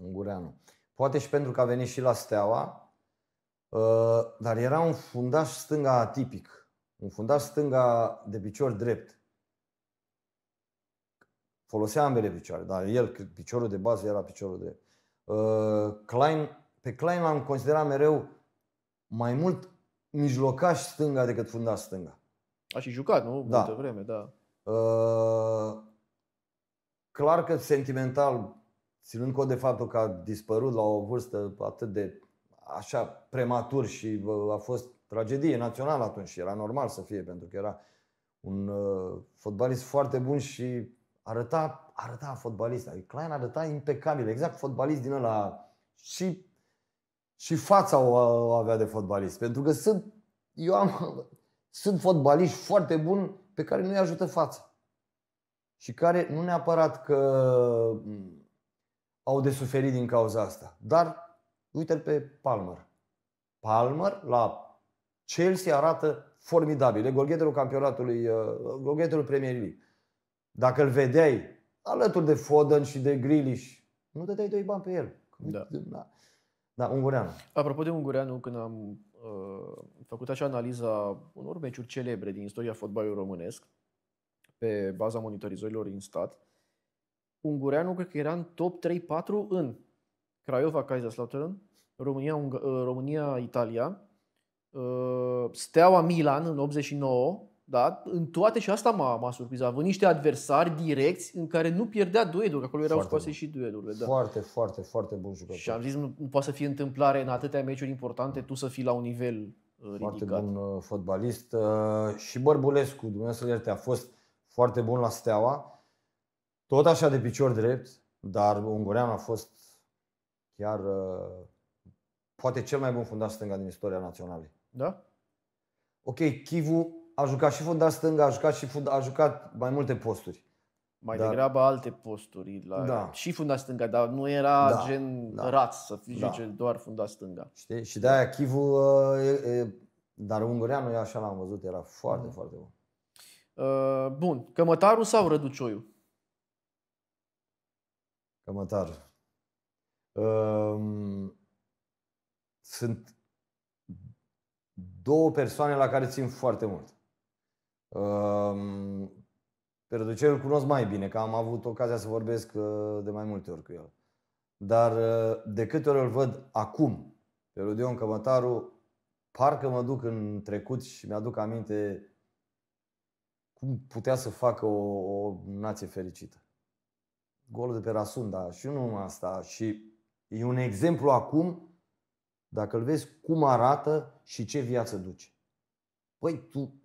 Ungureanu. Poate și pentru că a venit și la Steaua, Ă, dar era un fundaș stânga atipic, un fundaș stânga de picior drept. Folosea ambele picioare, dar el, piciorul de bază era piciorul drept. Ă, Klein, pe Klein l-am considerat mereu mai mult mijlocaș stânga decât fundaș stânga. A și jucat, nu? Da. vreme, da. Uh, clar că sentimental, ținând cont de faptul că a dispărut la o vârstă atât de așa prematur și a fost tragedie națională atunci și era normal să fie pentru că era un uh, fotbalist foarte bun și arăta, arăta fotbalist. Adică Klein arăta impecabil, exact fotbalist din ăla și, și fața o, o avea de fotbalist. Pentru că sunt, eu am, *laughs* sunt fotbaliști foarte buni pe care nu-i ajută fața. Și care nu neapărat că mm, au de suferit din cauza asta, dar Uite-l pe Palmer. Palmer la Chelsea arată formidabil. E golgheterul campionatului, uh, golgheterul Premier League. Dacă îl vedeai alături de Foden și de Grealish, nu te dai doi bani pe el. Da. da. Da, Ungureanu. Apropo de Ungureanu, când am uh, făcut așa analiza unor meciuri celebre din istoria fotbalului românesc, pe baza monitorizărilor în stat, Ungureanu cred că era în top 3-4 în Craiova, Kaiserslautern, România, uh, România Italia, uh, Steaua Milan în 89, da? În toate și asta m-a, m-a surprizat. Având niște adversari direcți în care nu pierdea dueluri, acolo erau foarte scoase bun. și duelurile. Da. Foarte, foarte, foarte bun jucător. Și am zis, nu, nu poate să fie întâmplare în atâtea meciuri importante tu să fii la un nivel uh, ridicat. Foarte bun fotbalist. Și Bărbulescu, dumneavoastră, ierte, a fost foarte bun la Steaua. Tot așa de picior drept, dar Ungurean a fost chiar uh, poate cel mai bun fundaș stânga din istoria naționalei. Da? Ok, Chivu a jucat și fundaș stânga, a jucat și fund, a jucat mai multe posturi. Mai dar, degrabă alte posturi la da. și funda stânga, dar nu era da, gen da, raț să fii da. doar funda stânga. Știi? Și de aia Chivu uh, e, e, dar ungureanul e așa l-am văzut, era foarte, mm. foarte bun. Uh, bun, Cămătarul sau Răducioiu? Cămătarul. Ehm, sunt două persoane la care țin foarte mult. Ehm, pe Răducel îl cunosc mai bine, că am avut ocazia să vorbesc eh, de mai multe ori cu el. Dar eh, de câte ori îl văd acum pe Rodion Cămătaru, parcă mă duc în trecut și mi-aduc aminte cum putea să facă o, o nație fericită. Golul de pe Rasunda și nu numai asta, și E un exemplu acum, dacă îl vezi cum arată și ce viață duce. Păi tu,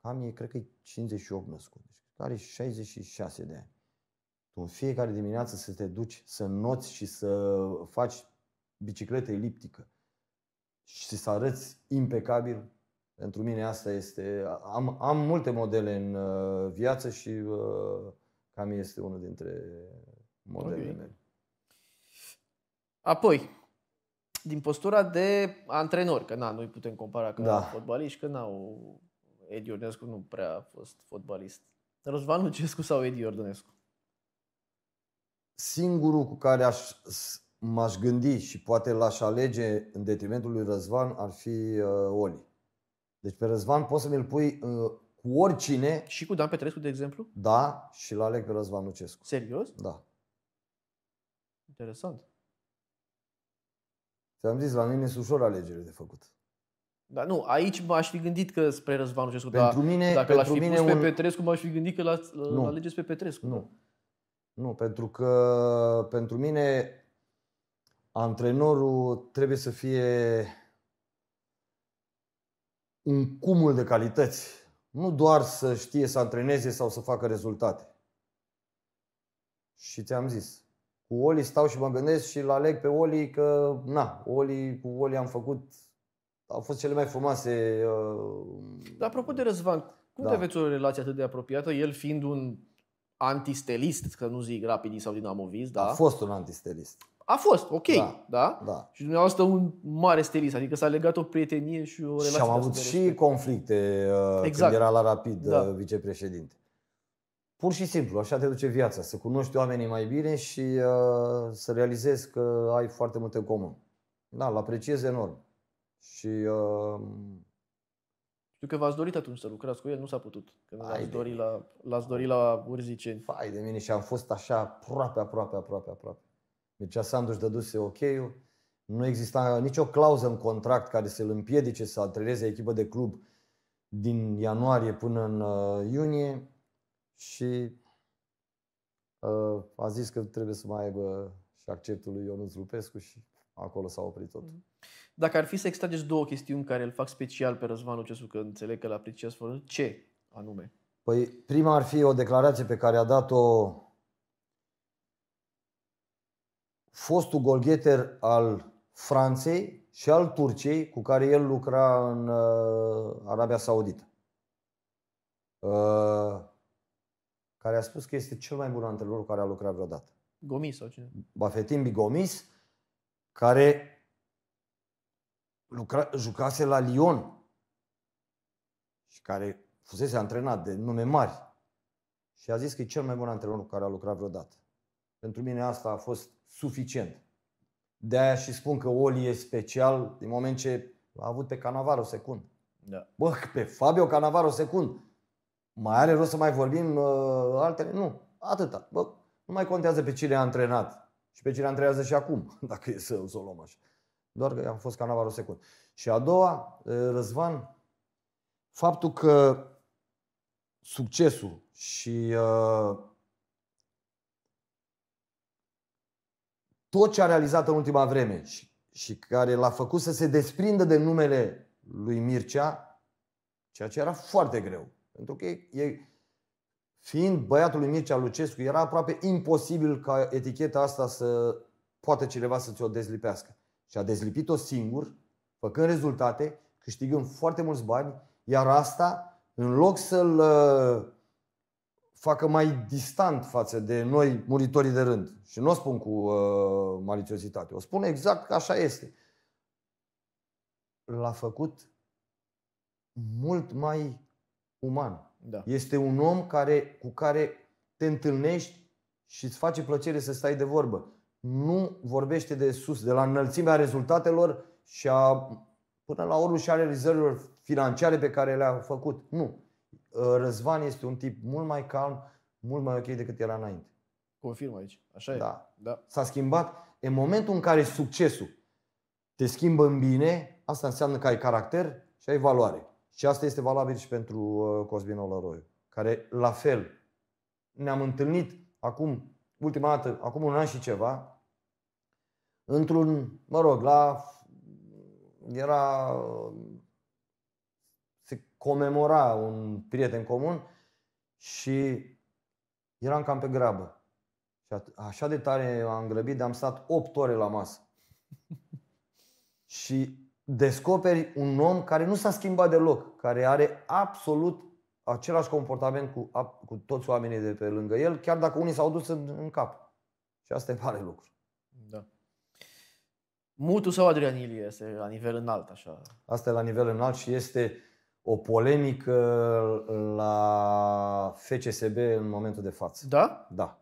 am e, cred că e 58 născut, are 66 de ani. Tu în fiecare dimineață să te duci să noți și să faci bicicletă eliptică și să arăți impecabil, pentru mine asta este. Am, am multe modele în uh, viață și uh, Cam este unul dintre modelele okay. mele. Apoi, din postura de antrenor, că na, noi putem compara că da. fotbaliști, că na, o... Edi Ordănescu nu prea a fost fotbalist. Răzvan Lucescu sau Edi Ordănescu? Singurul cu care aș, m-aș gândi și poate l-aș alege în detrimentul lui Răzvan ar fi uh, Oli. Deci pe Răzvan poți să mi-l pui uh, cu oricine. Și cu Dan Petrescu, de exemplu? Da, și l aleg pe Răzvan Lucescu. Serios? Da. Interesant. Ți-am zis, la mine sunt ușor alegere de făcut. Dar nu, aici m-aș fi gândit că spre Răzvan Lucescu. Pentru da, mine, dacă l-aș fi mine pus un... pe Petrescu, m-aș fi gândit că l alegeți pe Petrescu. Nu. Nu, pentru că pentru mine antrenorul trebuie să fie un cumul de calități. Nu doar să știe să antreneze sau să facă rezultate. Și ți-am zis, cu Oli stau și mă gândesc și la aleg pe Oli că, na, Oli, cu Oli am făcut, au fost cele mai frumoase. Uh... Dar apropo de Răzvan, cum da. te aveți o relație atât de apropiată, el fiind un antistelist, că nu zic rapidii sau dinamoviz, da? A fost un antistelist. A fost, ok, da? da? da. Și dumneavoastră un mare stelist, adică s-a legat o prietenie și o relație. Și am avut și respect. conflicte uh, exact. când era la Rapid da. Uh, vicepreședinte. Pur și simplu, așa te duce viața, să cunoști oamenii mai bine și uh, să realizezi că ai foarte multe în comun. Da, îl apreciez enorm. Și uh, știu că v-ați dorit atunci să lucrați cu el, nu s-a putut. Când l-ați dorit, la, l-ați dorit la Urziceni. Fai de mine și am fost așa aproape, aproape, aproape, aproape. Mircea deci Sandu își dăduse ok-ul. Nu exista nicio clauză în contract care să-l împiedice să antreneze echipă de club din ianuarie până în uh, iunie și uh, a zis că trebuie să mai aibă și acceptul lui Ionuț Lupescu și acolo s-a oprit tot. Mm-hmm. Dacă ar fi să extrageți două chestiuni care îl fac special pe Răzvan Lucescu, că înțeleg că l apreciați fără, ce anume? Păi prima ar fi o declarație pe care a dat-o fostul golgheter al Franței și al Turciei cu care el lucra în uh, Arabia Saudită. Uh, care a spus că este cel mai bun antrenor care a lucrat vreodată. Gomis sau cine? Bafetimbi Gomis, care lucra, jucase la Lyon și care fusese antrenat de nume mari și a zis că e cel mai bun antrenor cu care a lucrat vreodată. Pentru mine asta a fost suficient. De aia și spun că Oli e special din moment ce a avut pe Canavaro secund. Da. Bă, pe Fabio Canavaro secund. Mai are rost să mai vorbim uh, altele? Nu. Atâta. Bă, nu mai contează pe cine a antrenat. Și pe cine antrenează și acum, *laughs* dacă e să, să o luăm așa. Doar că am fost ca o secundă. Și a doua, uh, Răzvan, faptul că succesul și uh, tot ce a realizat în ultima vreme și, și care l-a făcut să se desprindă de numele lui Mircea, ceea ce era foarte greu. Pentru că e, fiind băiatul lui Mircea Lucescu, era aproape imposibil ca eticheta asta să poată cineva să ți-o dezlipească. Și a dezlipit-o singur, făcând rezultate, câștigând foarte mulți bani, iar asta, în loc să-l uh, facă mai distant față de noi, muritorii de rând. Și nu o spun cu uh, maliciozitate, o spun exact că așa este. L-a făcut mult mai uman. Da. Este un om care, cu care te întâlnești și îți face plăcere să stai de vorbă. Nu vorbește de sus, de la înălțimea rezultatelor și a, până la urmă și a realizărilor financiare pe care le-a făcut. Nu. Uh, Răzvan este un tip mult mai calm, mult mai ok decât era înainte. Confirm aici. Așa e. Da. da. S-a schimbat. În momentul în care succesul te schimbă în bine, asta înseamnă că ai caracter și ai valoare. Și asta este valabil și pentru uh, Cosmin Olăroiu, care la fel ne-am întâlnit acum, ultima dată, acum un an și ceva, într-un, mă rog, la era uh, se comemora un prieten comun și eram cam pe grabă. Și așa de tare am grăbit, de am stat 8 ore la masă. *laughs* și descoperi un om care nu s-a schimbat deloc, care are absolut același comportament cu, cu toți oamenii de pe lângă el, chiar dacă unii s-au dus în, în cap. Și asta e mare lucru. Da. Mutu sau Adrian Ilie este la nivel înalt, așa? Asta e la nivel înalt și este o polemică la FCSB în momentul de față. Da? Da.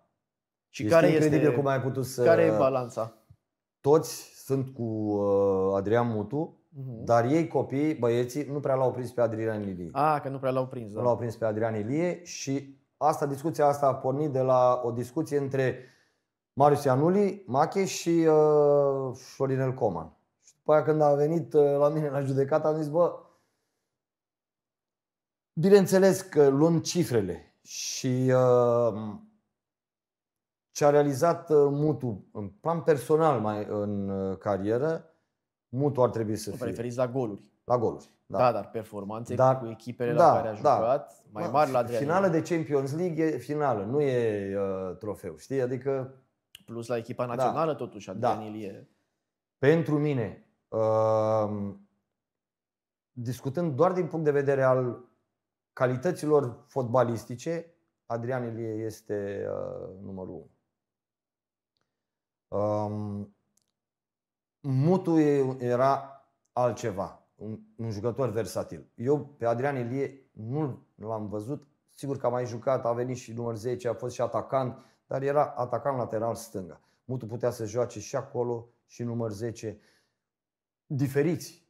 Și este care incredibil este, cum ai putut să... Care e balanța? Toți sunt cu uh, Adrian Mutu, uh-huh. dar ei copiii, băieții, nu prea l-au prins pe Adrian Ilie. Ah, că nu prea l-au prins. Da. Nu l-au prins pe Adrian Ilie și asta, discuția asta a pornit de la o discuție între Marius Ianuli, Mache și uh, Florinel Coman. Și după aia când a venit uh, la mine la judecată am zis, bă, bineînțeles că luăm cifrele și uh, ce a realizat uh, Mutu în plan personal mai în uh, carieră, Mutu ar trebui să fie. referiți la goluri. La goluri. Da, da dar performanțe dar, cu echipele da, la care a da. jucat, da, mai mari la Adrian. Finală de Champions League e finală, nu e uh, trofeu, știi? Adică plus la echipa da. națională da, totuși Adrian da. Ilie. Pentru mine, uh, discutând doar din punct de vedere al calităților fotbalistice, Adrian Ilie este uh, numărul 1. Mutu era altceva, un, un jucător versatil. Eu pe Adrian Elie nu l-am văzut, sigur că a mai jucat, a venit și număr 10, a fost și atacant, dar era atacant lateral stânga. Mutu putea să joace și acolo și număr 10 diferiți.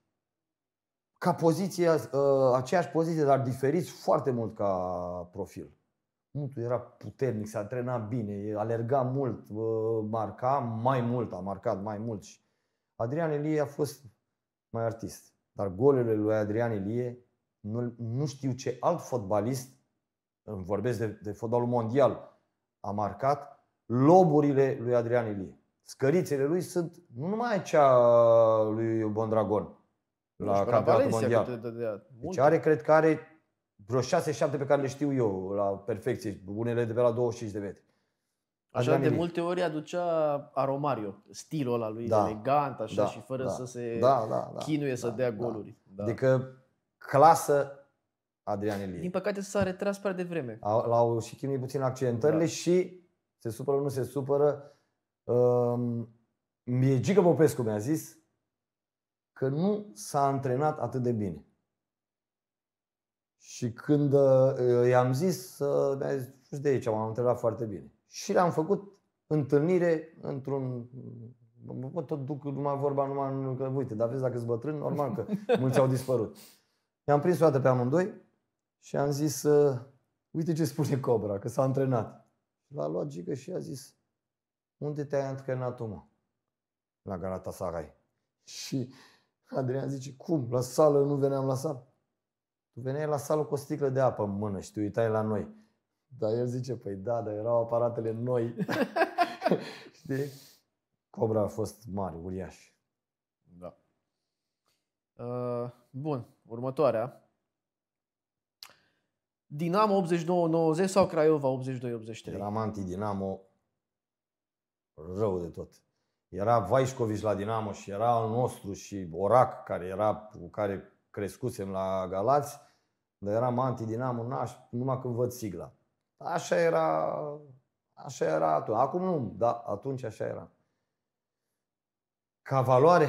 Ca poziție, ă, aceeași poziție, dar diferiți foarte mult ca profil. Mutu era puternic, se antrena bine, alerga mult, marca mai mult, a marcat mai mult. Și Adrian Elie a fost mai artist. Dar golurile lui Adrian Elie, nu, nu știu ce alt fotbalist, îmi vorbesc de, de fotbalul mondial, a marcat loburile lui Adrian Elie. Scărițele lui sunt nu numai cea lui Bondragon la campionatul mondial. Deci are, cred că are vreo 6-7 pe care le știu eu la perfecție, unele de pe la 25 de metri. Așa, de multe ori aducea Aromario, stilul ăla lui da, elegant, așa, da, și fără da, să se da, da, da, chinuie da, să dea da, goluri. Da. Adică clasă Adrian Elie. Din păcate s-a retras prea devreme. L-au și chinuit puțin accidentările da. și se supără, nu se supără. Mie Gică Popescu mi-a zis că nu s-a antrenat atât de bine. Și când uh, i-am zis, uh, mi-a zis, de aici, m-am întrebat foarte bine. Și le-am făcut întâlnire într-un Bă, tot duc numai vorba numai că, uite, dar vezi dacă sunt bătrân, normal că *laughs* mulți au dispărut. I-am prins o dată pe amândoi și am zis, uh, uite ce spune Cobra, că s-a antrenat. L-a luat Gică și a zis, unde te-ai antrenat tu, mă? La Galatasaray. Și Adrian zice, cum? La sală? Nu veneam la sală. Tu veneai la sală cu o sticlă de apă în mână și te uitai la noi. Dar el zice, păi da, dar erau aparatele noi. *laughs* Știi? Cobra a fost mare, uriaș. Da. Uh, bun, următoarea. Dinamo 89-90 sau Craiova 82-83? Eram anti-Dinamo rău de tot. Era Vaișcovici la Dinamo și era al nostru și Orac, care era cu care crescusem la Galați, dar eram anti-Dinamo, naș, numai când văd sigla. Așa era, așa era atunci. Acum nu, dar atunci așa era. Ca valoare,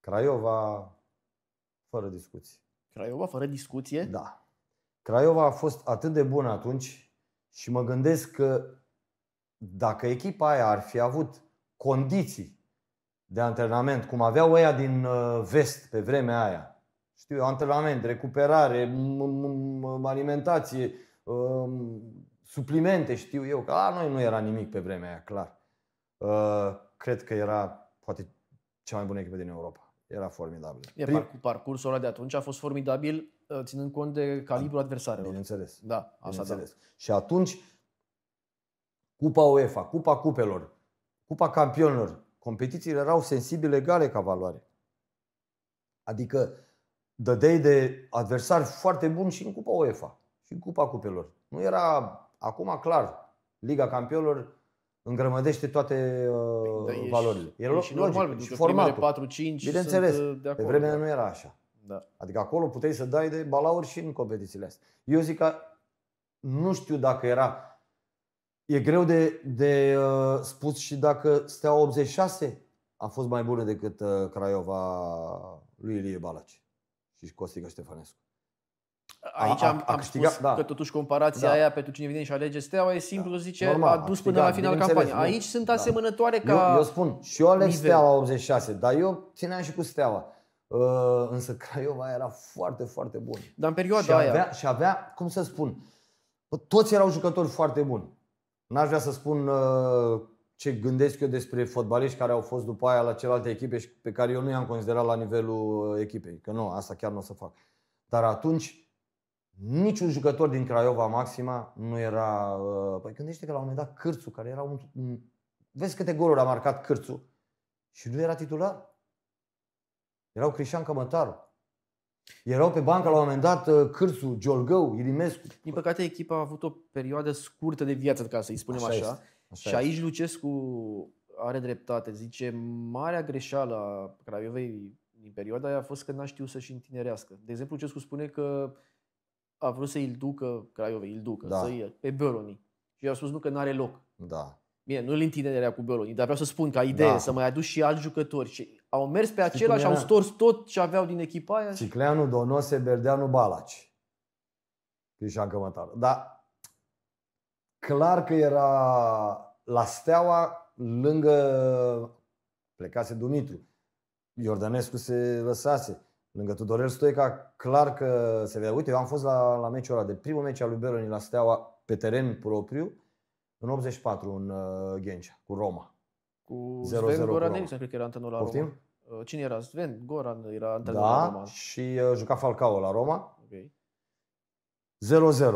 Craiova, fără discuții. Craiova, fără discuție? Da. Craiova a fost atât de bună atunci și mă gândesc că dacă echipa aia ar fi avut condiții de antrenament, cum aveau ăia din uh, vest pe vremea aia. Știu eu, antrenament, recuperare, alimentație, um, suplimente, știu eu, că la noi nu era nimic pe vremea aia, clar. Uh, cred că era poate cea mai bună echipă din Europa. Era formidabil. E, Prim... Parcursul ăla de atunci a fost formidabil, uh, ținând cont de calibrul adversarelor. Bineînțeles. Da, asta da. Bineînțeles. Da. Și atunci, Cupa UEFA, Cupa Cupelor, Cupa Campionilor, competițiile erau sensibile egale ca valoare. Adică dădeai de adversari foarte buni și în Cupa UEFA și în Cupa Cupelor. Nu era, acum clar, Liga Campionilor îngrămădește toate uh, da, valorile. E, și normal, și formatul. 4-5 Bineînțeles, uh, de, acolo, pe vremea da. nu era așa. Da. Adică acolo puteai să dai de balauri și în competițiile astea. Eu zic că nu știu dacă era E greu de, de uh, spus și dacă Steaua 86 a fost mai bună decât uh, Craiova lui Ilie Balaci și Costică Ștefănescu. Aici a, a, am, am câștiga, spus da. că totuși comparația da. aia pentru cine vine și alege Steaua e simplu, da. zice, Normal, a dus până la finalul campanie. Da. Aici sunt da. asemănătoare ca eu, eu spun, și eu aleg nivel. Steaua 86, dar eu țineam și cu Steaua. Uh, însă Craiova era foarte, foarte bun. Dar în perioada și avea, aia... Și avea, cum să spun, toți erau jucători foarte buni. N-aș vrea să spun uh, ce gândesc eu despre fotbaliști care au fost după aia la celelalte echipe și pe care eu nu i-am considerat la nivelul uh, echipei. Că nu, asta chiar nu o să fac. Dar atunci, niciun jucător din Craiova Maxima nu era... Uh, păi gândește că la un moment dat Cârțu, care era un... Vezi câte goluri a marcat Cârțu și nu era titular. Erau Cristian Cămătaru, erau pe bancă la un moment dat uh, Cârțu, Giolgău, Irimescu. Din păcate, echipa a avut o perioadă scurtă de viață, ca să-i spunem așa. așa. așa și este. aici Lucescu are dreptate. Zice, marea greșeală a Craiovei din perioada aia a fost că n-a știut să-și întinerească. De exemplu, Lucescu spune că a vrut să-i ducă Craiovei, îl ducă, da. să-i pe Beroni. Și i-a spus nu că nu are loc. Da. Bine, nu-l întinerea cu Beroni, dar vreau să spun ca idee da. să mai aduci și alți jucători. Și au mers pe același și au stors tot ce aveau din echipa aia. Cicleanu, Donose, Berdeanu, Balaci. Cristian Cămătar. Dar clar că era la Steaua, lângă plecase Dumitru. Iordănescu se lăsase. Lângă Tudorel Stoica, clar că se vedea. Uite, eu am fost la, la meciul ăla de primul meci al lui Beroni la Steaua pe teren propriu în 84 în uh, Ghencea, cu Roma. Cu 0-0 Sven Goranelisa, cred că era antrenorul la Poftim? Roma. Uh, cine era? Sven Goran era antrenor da, la Roma. și uh, juca Falcao la Roma. Okay. 0-0.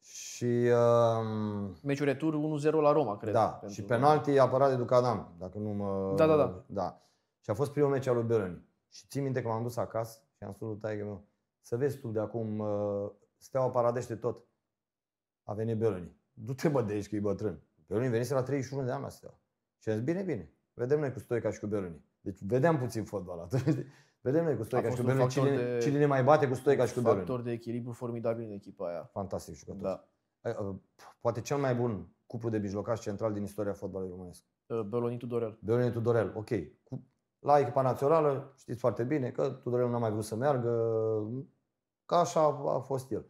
Și uh, meciul retur 1-0 la Roma, cred. Da, pentru... și penalti apărat de Ducadam, dacă nu mă Da, da, da. Da. Și a fost primul meci al lui Beroni. Și țin minte că m-am dus acasă și am spus lui că meu, să vezi tu de acum, uh, Steaua paradește tot. A venit Beroni. Du-te bă de aici că e bătrân. Beroni venise la 31 de ani la Steaua. Și am zis, bine, bine. Vedem noi cu Stoica și cu Beroni. Deci vedeam puțin fotbal atunci. *laughs* Vedem noi cu Stoica și cu Berlin, cine, de... cine ne mai bate cu Stoica și cu Berlin. Factor de echilibru formidabil în echipa aia. Fantastic jucător. Da. Uh, poate cel mai bun cuplu de mijlocaș central din istoria fotbalului românesc. Uh, Beloni Tudorel. Beloni Tudorel, ok. La echipa națională știți foarte bine că Tudorel nu a mai vrut să meargă, ca așa a fost el.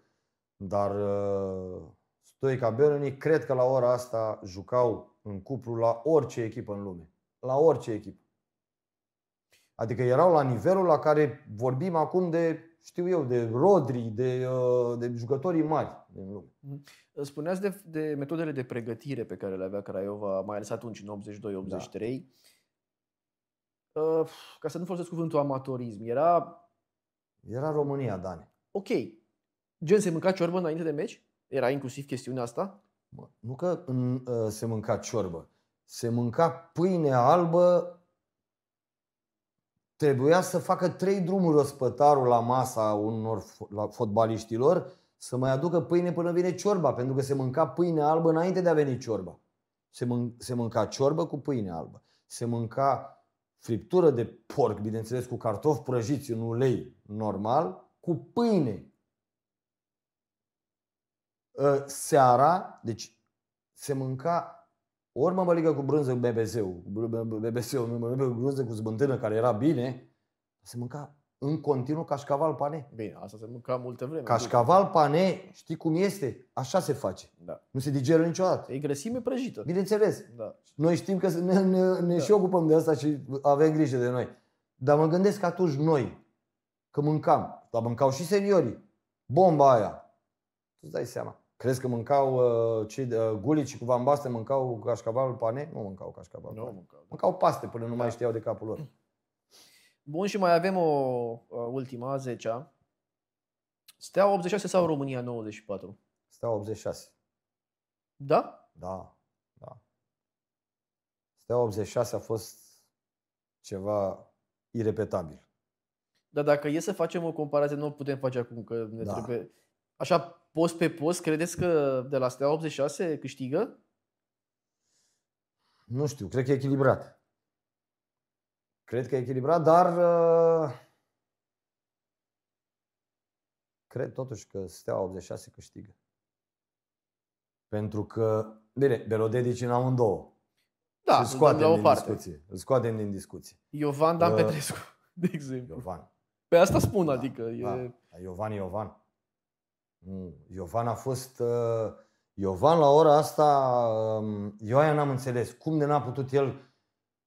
Dar uh, Stoica Beloni, cred că la ora asta jucau în cuplu la orice echipă în lume. La orice echipă. Adică erau la nivelul la care vorbim acum de, știu eu, de Rodri, de, uh, de jucătorii mari din lume. Mm-hmm. Spuneați de, de metodele de pregătire pe care le avea Craiova, mai ales atunci, în 82-83. Da. Uh, ca să nu folosesc cuvântul amatorism, era... Era România, Dani. Ok. Gen, se mânca ciorbă înainte de meci? Era inclusiv chestiunea asta? Bă, nu că în, uh, se mânca ciorbă. Se mânca pâine albă trebuia să facă trei drumuri ospătarul la masa unor fotbaliștilor să mai aducă pâine până vine ciorba, pentru că se mânca pâine albă înainte de a veni ciorba. Se, mân- se mânca ciorbă cu pâine albă. Se mânca friptură de porc, bineînțeles, cu cartofi prăjiți în ulei normal, cu pâine. Ă, seara, deci se mânca ori mă ligă cu brânză BBC-ul, BBC-ul, cu brânză cu zbântână, care era bine, se mânca în continuu cașcaval pane. Bine, asta se mânca multă vreme. Cașcaval pane, știi cum este? Așa se face. Da. Nu se digeră niciodată. E grăsime prăjită. Bineînțeles. Da. Noi știm că ne, ne, ne da. și ocupăm de asta și avem grijă de noi. Dar mă gândesc că atunci noi, că mâncam, dar mâncau și seniorii, bomba aia. Tu dai seama. Crezi că mâncau uh, ci, uh, gulici cu vambaste, mâncau cașcaval pane? Nu mâncau cașcaval nu Mâncau. Da. mâncau paste până nu da. mai știau de capul lor. Bun, și mai avem o uh, ultima, a 10 Steaua 86 sau România 94? Steaua 86. Da? Da, da. Steaua 86 a fost ceva irepetabil. Dar dacă e să facem o comparație, nu o putem face acum, că ne da. trebuie... Așa, post pe post, credeți că de la Steaua 86 câștigă? Nu știu, cred că e echilibrat. Cred că e echilibrat, dar uh, cred totuși că Steaua 86 câștigă. Pentru că, bine, Belodedici în amândouă. Da, îl scoatem din parte. discuție. Îl scoatem din discuție. Iovan Dan uh, Petrescu, *laughs* de exemplu. Iovan. Pe asta spun, da, adică da. e... Iovan Iovan. Iovan a fost... Uh, Iovan la ora asta, eu um, aia n-am înțeles. Cum de n-a putut el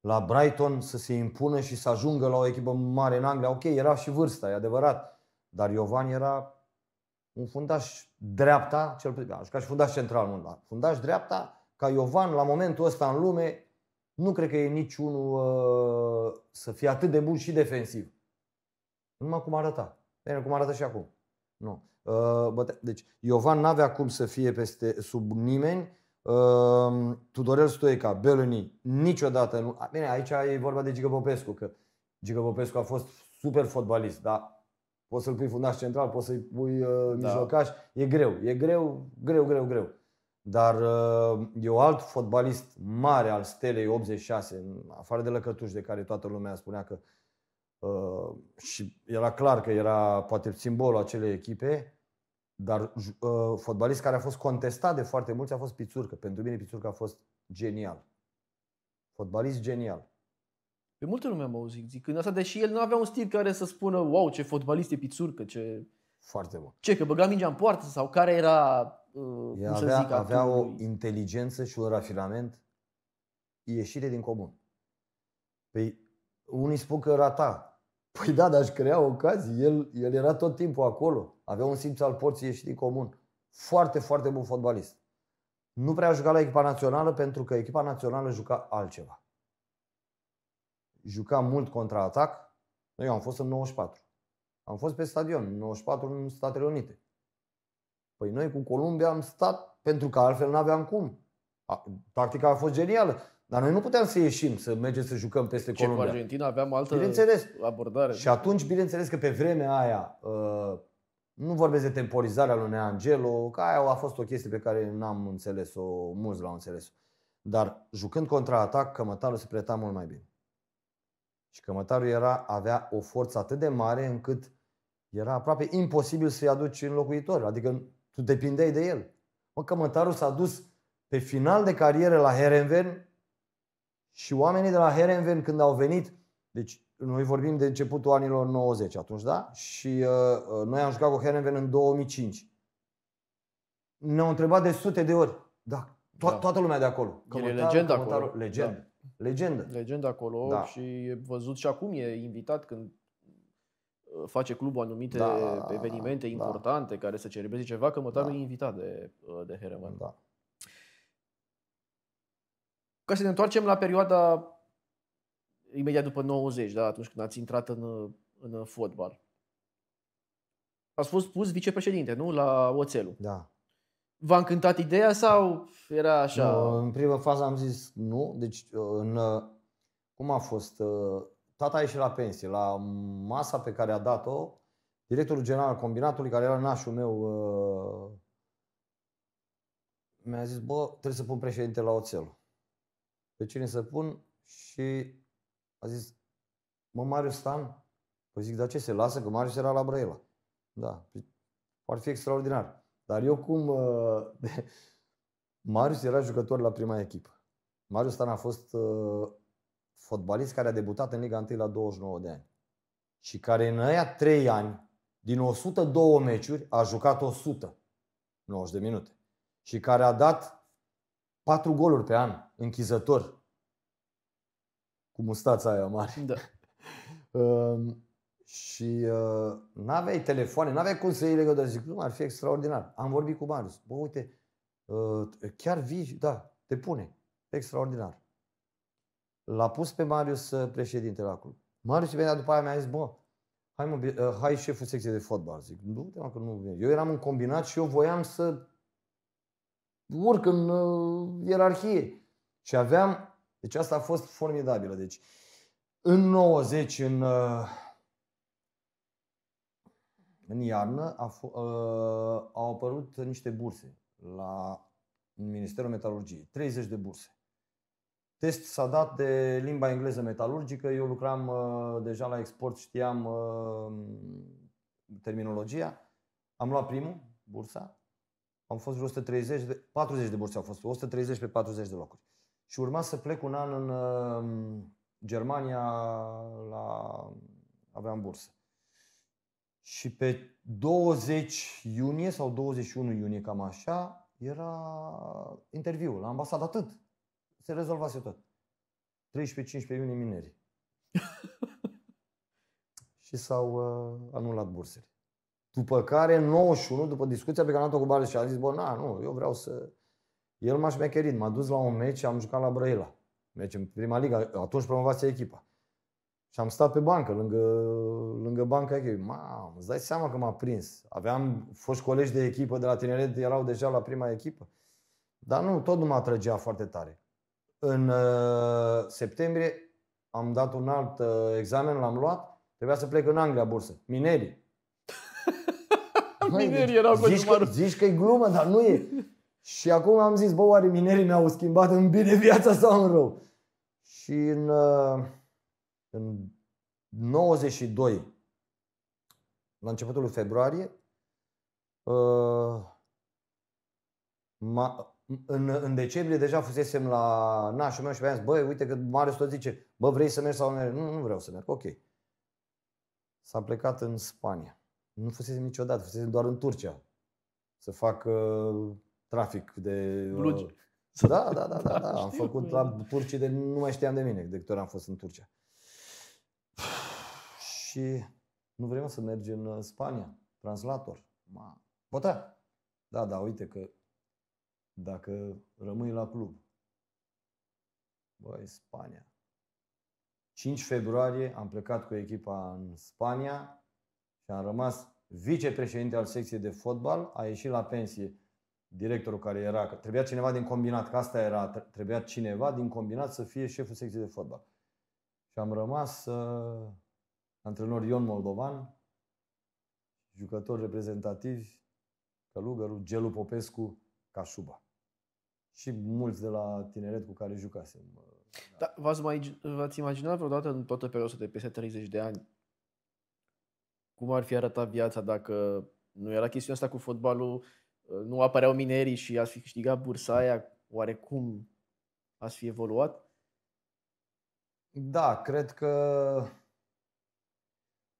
la Brighton să se impună și să ajungă la o echipă mare în Anglia? Ok, era și vârsta, e adevărat. Dar Iovan era un fundaș dreapta, cel puțin, a jucat și fundaș central, dar fundaș dreapta, ca Iovan, la momentul ăsta în lume, nu cred că e niciunul uh, să fie atât de bun și defensiv. Numai cum arăta. Bine, cum arată și acum. Nu. Uh, deci Iovan n-avea cum să fie peste sub nimeni. Uh, Tudorel Stoica, Beloni, niciodată nu. Bine, aici e vorba de Gigă Popescu, că Gigă Popescu a fost super fotbalist, da. poți să-l pui fundaș central, poți să-i pui uh, da. mijlocaș. Da. E greu, e greu, greu, greu, greu. Dar uh, e un alt fotbalist mare al Stelei 86, afară de lăcătuși, de care toată lumea spunea că Uh, și era clar că era poate simbolul acelei echipe, dar uh, fotbalist care a fost contestat de foarte mulți a fost Pițurcă. Pentru mine Pițurcă a fost genial. Fotbalist genial. Pe multe lume am auzit zicând asta, deși el nu avea un stil care să spună wow, ce fotbalist e Pițurcă, ce... Foarte bun. Ce, că băga mingea în poartă sau care era, uh, cum avea, să avea, zic, avea o inteligență și un rafinament ieșire din comun. Păi unii spun că rata, Păi da, dar își crea ocazii. El, el era tot timpul acolo. Avea un simț al porții ieșit comun. Foarte, foarte bun fotbalist. Nu prea jucat la echipa națională pentru că echipa națională juca altceva. Juca mult contraatac. Noi am fost în 94. Am fost pe stadion în 94 în Statele Unite. Păi noi cu Columbia am stat pentru că altfel nu aveam cum. Tactica a fost genială. Dar noi nu puteam să ieșim, să mergem să jucăm peste Ce, Columbia. Cu Argentina aveam altă bineînțeles. abordare. Și atunci, bineînțeles că pe vremea aia, uh, nu vorbesc de temporizarea lui Neangelo, că aia a fost o chestie pe care n-am înțeles-o, mulți l-au înțeles Dar jucând contraatac, Cămătarul se preta mult mai bine. Și Cămătarul era, avea o forță atât de mare încât era aproape imposibil să-i aduci înlocuitor. Adică tu depindeai de el. Mă, Cămătarul s-a dus pe final de carieră la Herenven și oamenii de la Herenven când au venit, deci noi vorbim de începutul anilor 90 atunci, da? Și uh, uh, noi am jucat cu Herenven în 2005. Ne-au întrebat de sute de ori. Da, to- da. toată lumea de acolo. e legenda acolo. Legendă. Da. Legendă. Legendă acolo da. și e văzut și acum e invitat când uh, face clubul anumite da, evenimente da, importante da. care să celebreze ceva, Cămătarul da. e invitat de, uh, de Herenven. Da. Ca să ne întoarcem la perioada imediat după 90, da, atunci când ați intrat în, în fotbal. Ați fost pus vicepreședinte, nu? La Oțelul. Da. V-a încântat ideea sau era așa? Nu, în prima fază am zis nu. Deci, în, cum a fost? Tata a ieșit la pensie. La masa pe care a dat-o, directorul general al combinatului, care era nașul meu, mi-a zis, bă, trebuie să pun președinte la Oțelul pe cine să pun și a zis, mă, Marius Stan? Păi zic, dar ce se lasă? Că Marius era la Brăila. Da, păi, ar fi extraordinar. Dar eu cum... Uh, *laughs* Marius era jucător la prima echipă. Marius Stan a fost uh, fotbalist care a debutat în Liga 1 la 29 de ani. Și care în aia 3 ani, din 102 meciuri, a jucat 90 de minute. Și care a dat Patru goluri pe an, închizător. Cu mustața aia mare. Da. uh, *laughs* și uh, nu aveai telefoane, n-aveai cum să iei legătură. Zic, nu, ar fi extraordinar. Am vorbit cu Marius. Bă, uite, uh, chiar vii, da, te pune. Extraordinar. L-a pus pe Marius uh, președinte la club. Marius venea după aia mi-a zis, bă, hai, mă, uh, hai șeful secției de fotbal. Zic, nu, că nu vine. Eu eram în combinat și eu voiam să urc în uh, ierarhie. Și aveam, deci asta a fost formidabilă. Deci în 90, în, uh, în iarnă, a, f- uh, au apărut niște burse la Ministerul Metalurgiei. 30 de burse. Test s-a dat de limba engleză metalurgică. Eu lucram uh, deja la export, știam uh, terminologia. Am luat primul, bursa am fost vreo 130, de, 40 de burse au fost, 130 pe 40 de locuri. Și urma să plec un an în uh, Germania, la, aveam bursă. Și pe 20 iunie sau 21 iunie, cam așa, era interviul la ambasadă, atât. Se rezolvase tot. 13-15 iunie mineri. *laughs* și s-au uh, anulat bursele. După care, în 91, după discuția pe care am dat o cu și a zis, bă, na, nu, eu vreau să... El m-a șmecherit, m-a dus la un meci, am jucat la Brăila. Meci în prima liga, atunci promovase echipa. Și am stat pe bancă, lângă, lângă banca echipei. Mamă, îți dai seama că m-a prins. Aveam fost colegi de echipă de la tineret, erau deja la prima echipă. Dar nu, tot nu mă atrăgea foarte tare. În uh, septembrie am dat un alt uh, examen, l-am luat, trebuia să plec în Anglia bursă. Minerii. Minerii erau cu zici zici că e glumă, dar nu e. Și acum am zis, bă, oare minerii mi-au schimbat în bine viața sau în rău? Și în, uh, în 92, la începutul lui februarie, uh, în, în decembrie deja fusesem la nașul meu și mi-am zis, băi, uite că Marius tot zice, bă, vrei să mergi sau nu Nu, nu vreau să merg, ok. S-a plecat în Spania. Nu fusesem niciodată, fusesem doar în Turcia. Să fac uh, trafic de... Uh, Lugi. Da, da, da, da, *laughs* da, da. Am făcut la turcii de nu mai știam de mine de câte ori am fost în Turcia. Și nu vrem să mergem în uh, Spania, translator. Ma. Bota. Da, da, uite că dacă rămâi la club, băi, Spania. 5 februarie am plecat cu echipa în Spania, și am rămas vicepreședinte al secției de fotbal, a ieșit la pensie directorul care era, că trebuia cineva din combinat, că asta era, trebuia cineva din combinat să fie șeful secției de fotbal. Și am rămas uh, antrenor Ion Moldovan, jucători reprezentativi, călugărul, Gelu Popescu, Cașuba. Și mulți de la tineret cu care jucasem. Uh, da, v-ați, mai, v-ați imaginat vreodată în toată perioada de peste 30 de ani cum ar fi arătat viața dacă nu era chestiunea asta cu fotbalul, uh, nu apăreau minerii și ați fi câștigat bursa aia, oarecum ați fi evoluat? Da, cred că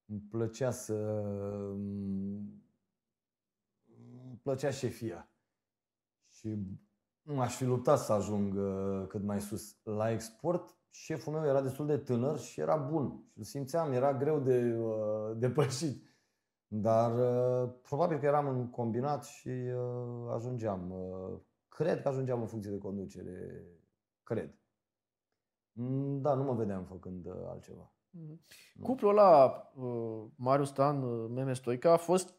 îmi plăcea să... îmi plăcea șefia. Și aș fi luptat să ajung uh, cât mai sus la export șeful meu era destul de tânăr și era bun. Și îl simțeam, era greu de uh, *laughs* depășit. Dar uh, probabil că eram în combinat și uh, ajungeam. cred că ajungeam în funcție de conducere. Cred. Mm, da, nu mă vedeam făcând altceva. Mm-hmm. Cuplul ăla, Marius Stan, Meme Stoica, a fost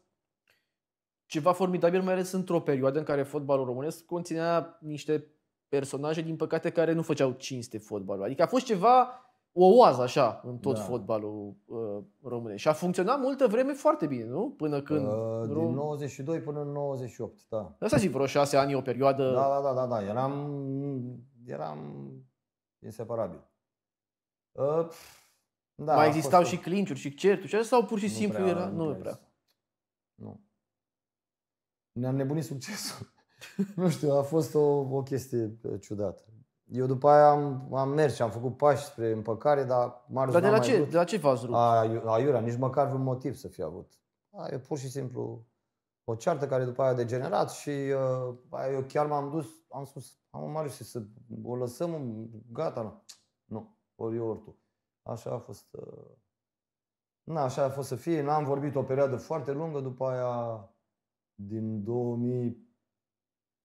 ceva formidabil, mai ales într-o perioadă în care fotbalul românesc conținea niște personaje, din păcate, care nu făceau cinste fotbalul. Adică a fost ceva, o oază așa, în tot da. fotbalul uh, românesc. Și a funcționat multă vreme foarte bine, nu? Până uh, când... Uh, rom... Din 92 până în 98, da. Asta zic, vreo șase ani, o perioadă... Da, da, da, da, da. Eram, eram inseparabil. Uh, da, mai existau fost... și clinciuri și certuri și așa, sau pur și nu simplu prea, era... Nu, nu prea. Nu. Ne-am nebunit succesul nu știu, a fost o, o chestie uh, ciudată. Eu după aia am, am mers și am făcut pași spre împăcare, dar rupt. Dar de la, ce, de la ce v-ați rupt? Aiurea, nici măcar un motiv să fie avut. A, e pur și simplu o ceartă care după aia a degenerat și uh, a, eu chiar m-am dus, am spus, am și să o lăsăm, gata, nu. Nu, ori eu, ori tu. Așa a fost. Uh, na, așa a fost să fie. N-am vorbit o perioadă foarte lungă, după aia din 2000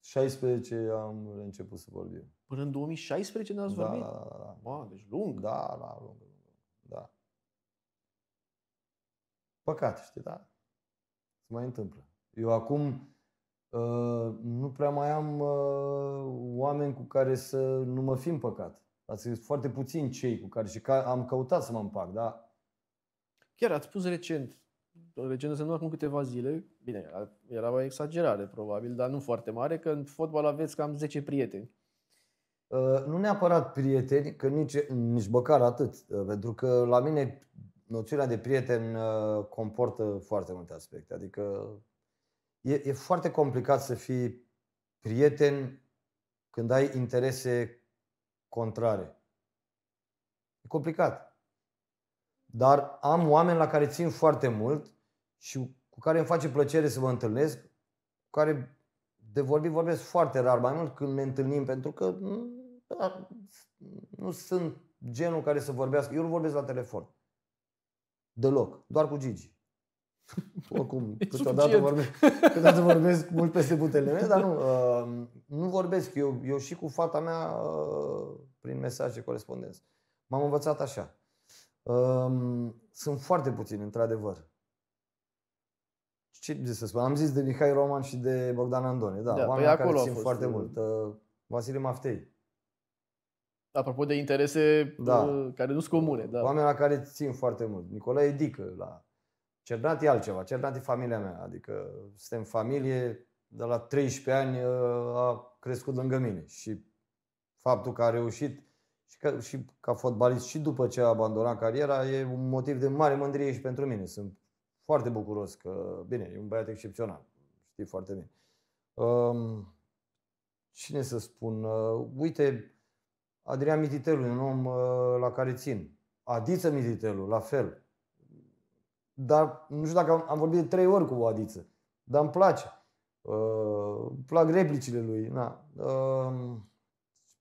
16 am început să vorbim. Până în 2016 ne-ați da, vorbit? Da, da, da, da. Ba, deci lung. Da, da, lung, lung, Da. Păcat, știi, da? Se mai întâmplă. Eu acum uh, nu prea mai am uh, oameni cu care să nu mă fi împăcat. Dar sunt foarte puțini cei cu care și ca, am căutat să mă împac, da? Chiar ați spus recent Regena semnat acum câteva zile, bine, era, era o exagerare probabil, dar nu foarte mare, că în fotbal aveți cam 10 prieteni. Uh, nu neapărat prieteni, că nici, nici băcar atât, uh, pentru că la mine noțiunea de prieten uh, comportă foarte multe aspecte. Adică e, e foarte complicat să fii prieten când ai interese contrare. E complicat dar am oameni la care țin foarte mult și cu care îmi face plăcere să mă întâlnesc, cu care de vorbi vorbesc foarte rar, mai mult când ne întâlnim, pentru că da, nu sunt genul care să vorbească. Eu nu vorbesc la telefon. Deloc. Doar cu Gigi. *laughs* Oricum, câteodată vorbesc, câteodată vorbesc mult peste puterile mele, dar nu, uh, nu vorbesc. Eu, eu și cu fata mea uh, prin mesaje, corespondență. M-am învățat așa. Um, sunt foarte puțini, într-adevăr. Ce să spun? Am zis de Mihai Roman și de Bogdan Andone, da, da păi oamenii păi care țin foarte uh, mult. Uh, Vasile Maftei. Apropo de interese da. Uh, care nu sunt comune. Da. Oamenii la care țin foarte mult. Nicolae Dică la Cernat e altceva. Cernat e familia mea. Adică suntem familie. De la 13 ani uh, a crescut lângă mine. Și faptul că a reușit și ca, și ca fotbalist și după ce a abandonat cariera, e un motiv de mare mândrie și pentru mine. Sunt foarte bucuros că, bine, e un băiat excepțional, știi foarte bine. Um, cine să spun? Uh, uite, Adrian Mititelu e un om uh, la care țin. Adiță Mititelu, la fel. Dar nu știu dacă am, am vorbit de trei ori cu o Adiță, dar îmi place. Uh, plac replicile lui. Na. Uh,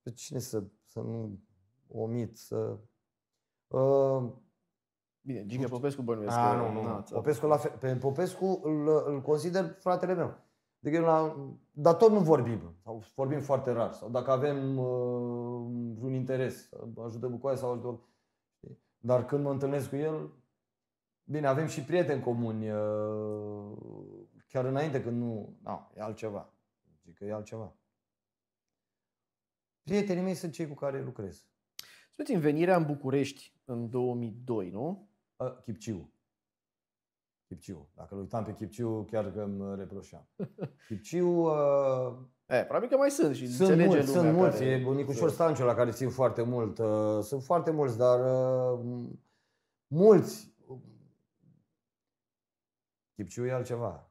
pe cine să, să nu omit să... Uh, ă, Bine, Giga Popescu bănuiesc A, că... nu, nu. Na, Popescu, la fel, pe Popescu îl, îl consider fratele meu. Adică la, dar tot nu vorbim, sau vorbim foarte rar, sau dacă avem uh, ă, un interes, ajută Bucoaia sau ajută... Dar când mă întâlnesc cu el, bine, avem și prieteni comuni, uh, chiar înainte când nu... nu, e altceva. Zic că e altceva. Prietenii mei sunt cei cu care lucrez. Spuneți-mi, venirea în București în 2002, nu? Chipciu. Chipciu. Dacă îl uitam pe Chipciu, chiar că îmi reproșeam. *laughs* Chipciu... Uh... E, probabil că mai sunt și sunt înțelege mulți, Sunt mulți. Care... E bunicușor Stanciu la care țin foarte mult. Uh, sunt foarte mulți, dar uh, mulți. Chipciu e altceva.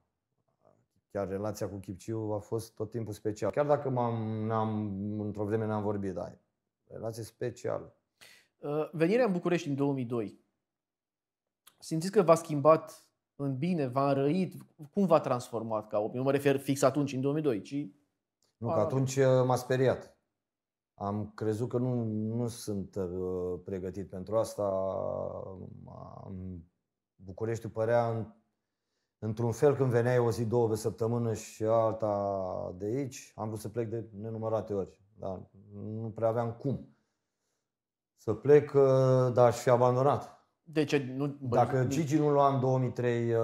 Chiar relația cu Chipciu a fost tot timpul special. Chiar dacă m-am, am într-o vreme n-am vorbit, dar relație specială. Uh, venirea în București în 2002. Simțiți că v-a schimbat în bine, v-a înrăit? Cum v-a transformat ca om? Nu mă refer fix atunci, în 2002, ci... Nu, că atunci uh, m-a speriat. Am crezut că nu, nu sunt uh, pregătit pentru asta. București părea într-un fel când veneai o zi, două pe săptămână și alta de aici. Am vrut să plec de nenumărate ori. Dar nu prea aveam cum. Să plec, dar aș fi abandonat. De deci, ce nu, Dacă Gigi nu lua în 2003 uh,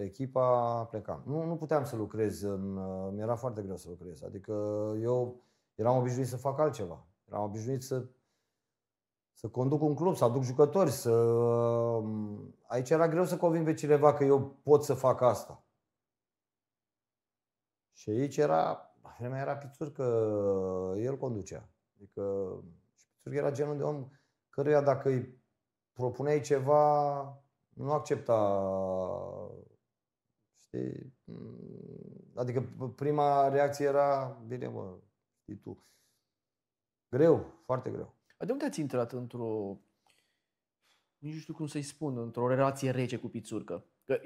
echipa, plecam. Nu, nu puteam să lucrez, în, uh, mi-era foarte greu să lucrez. Adică eu eram obișnuit să fac altceva. Eram obișnuit să, să conduc un club, să aduc jucători. Să... Uh, aici era greu să convin pe cineva că eu pot să fac asta. Și aici era vremea era că el conducea. Adică și Pițurcă era genul de om căruia dacă îi propuneai ceva, nu accepta știi? Adică prima reacție era, bine mă, știi tu. Greu, foarte greu. De unde ați intrat într-o, nu știu cum să-i spun, într-o relație rece cu Pițurcă? Că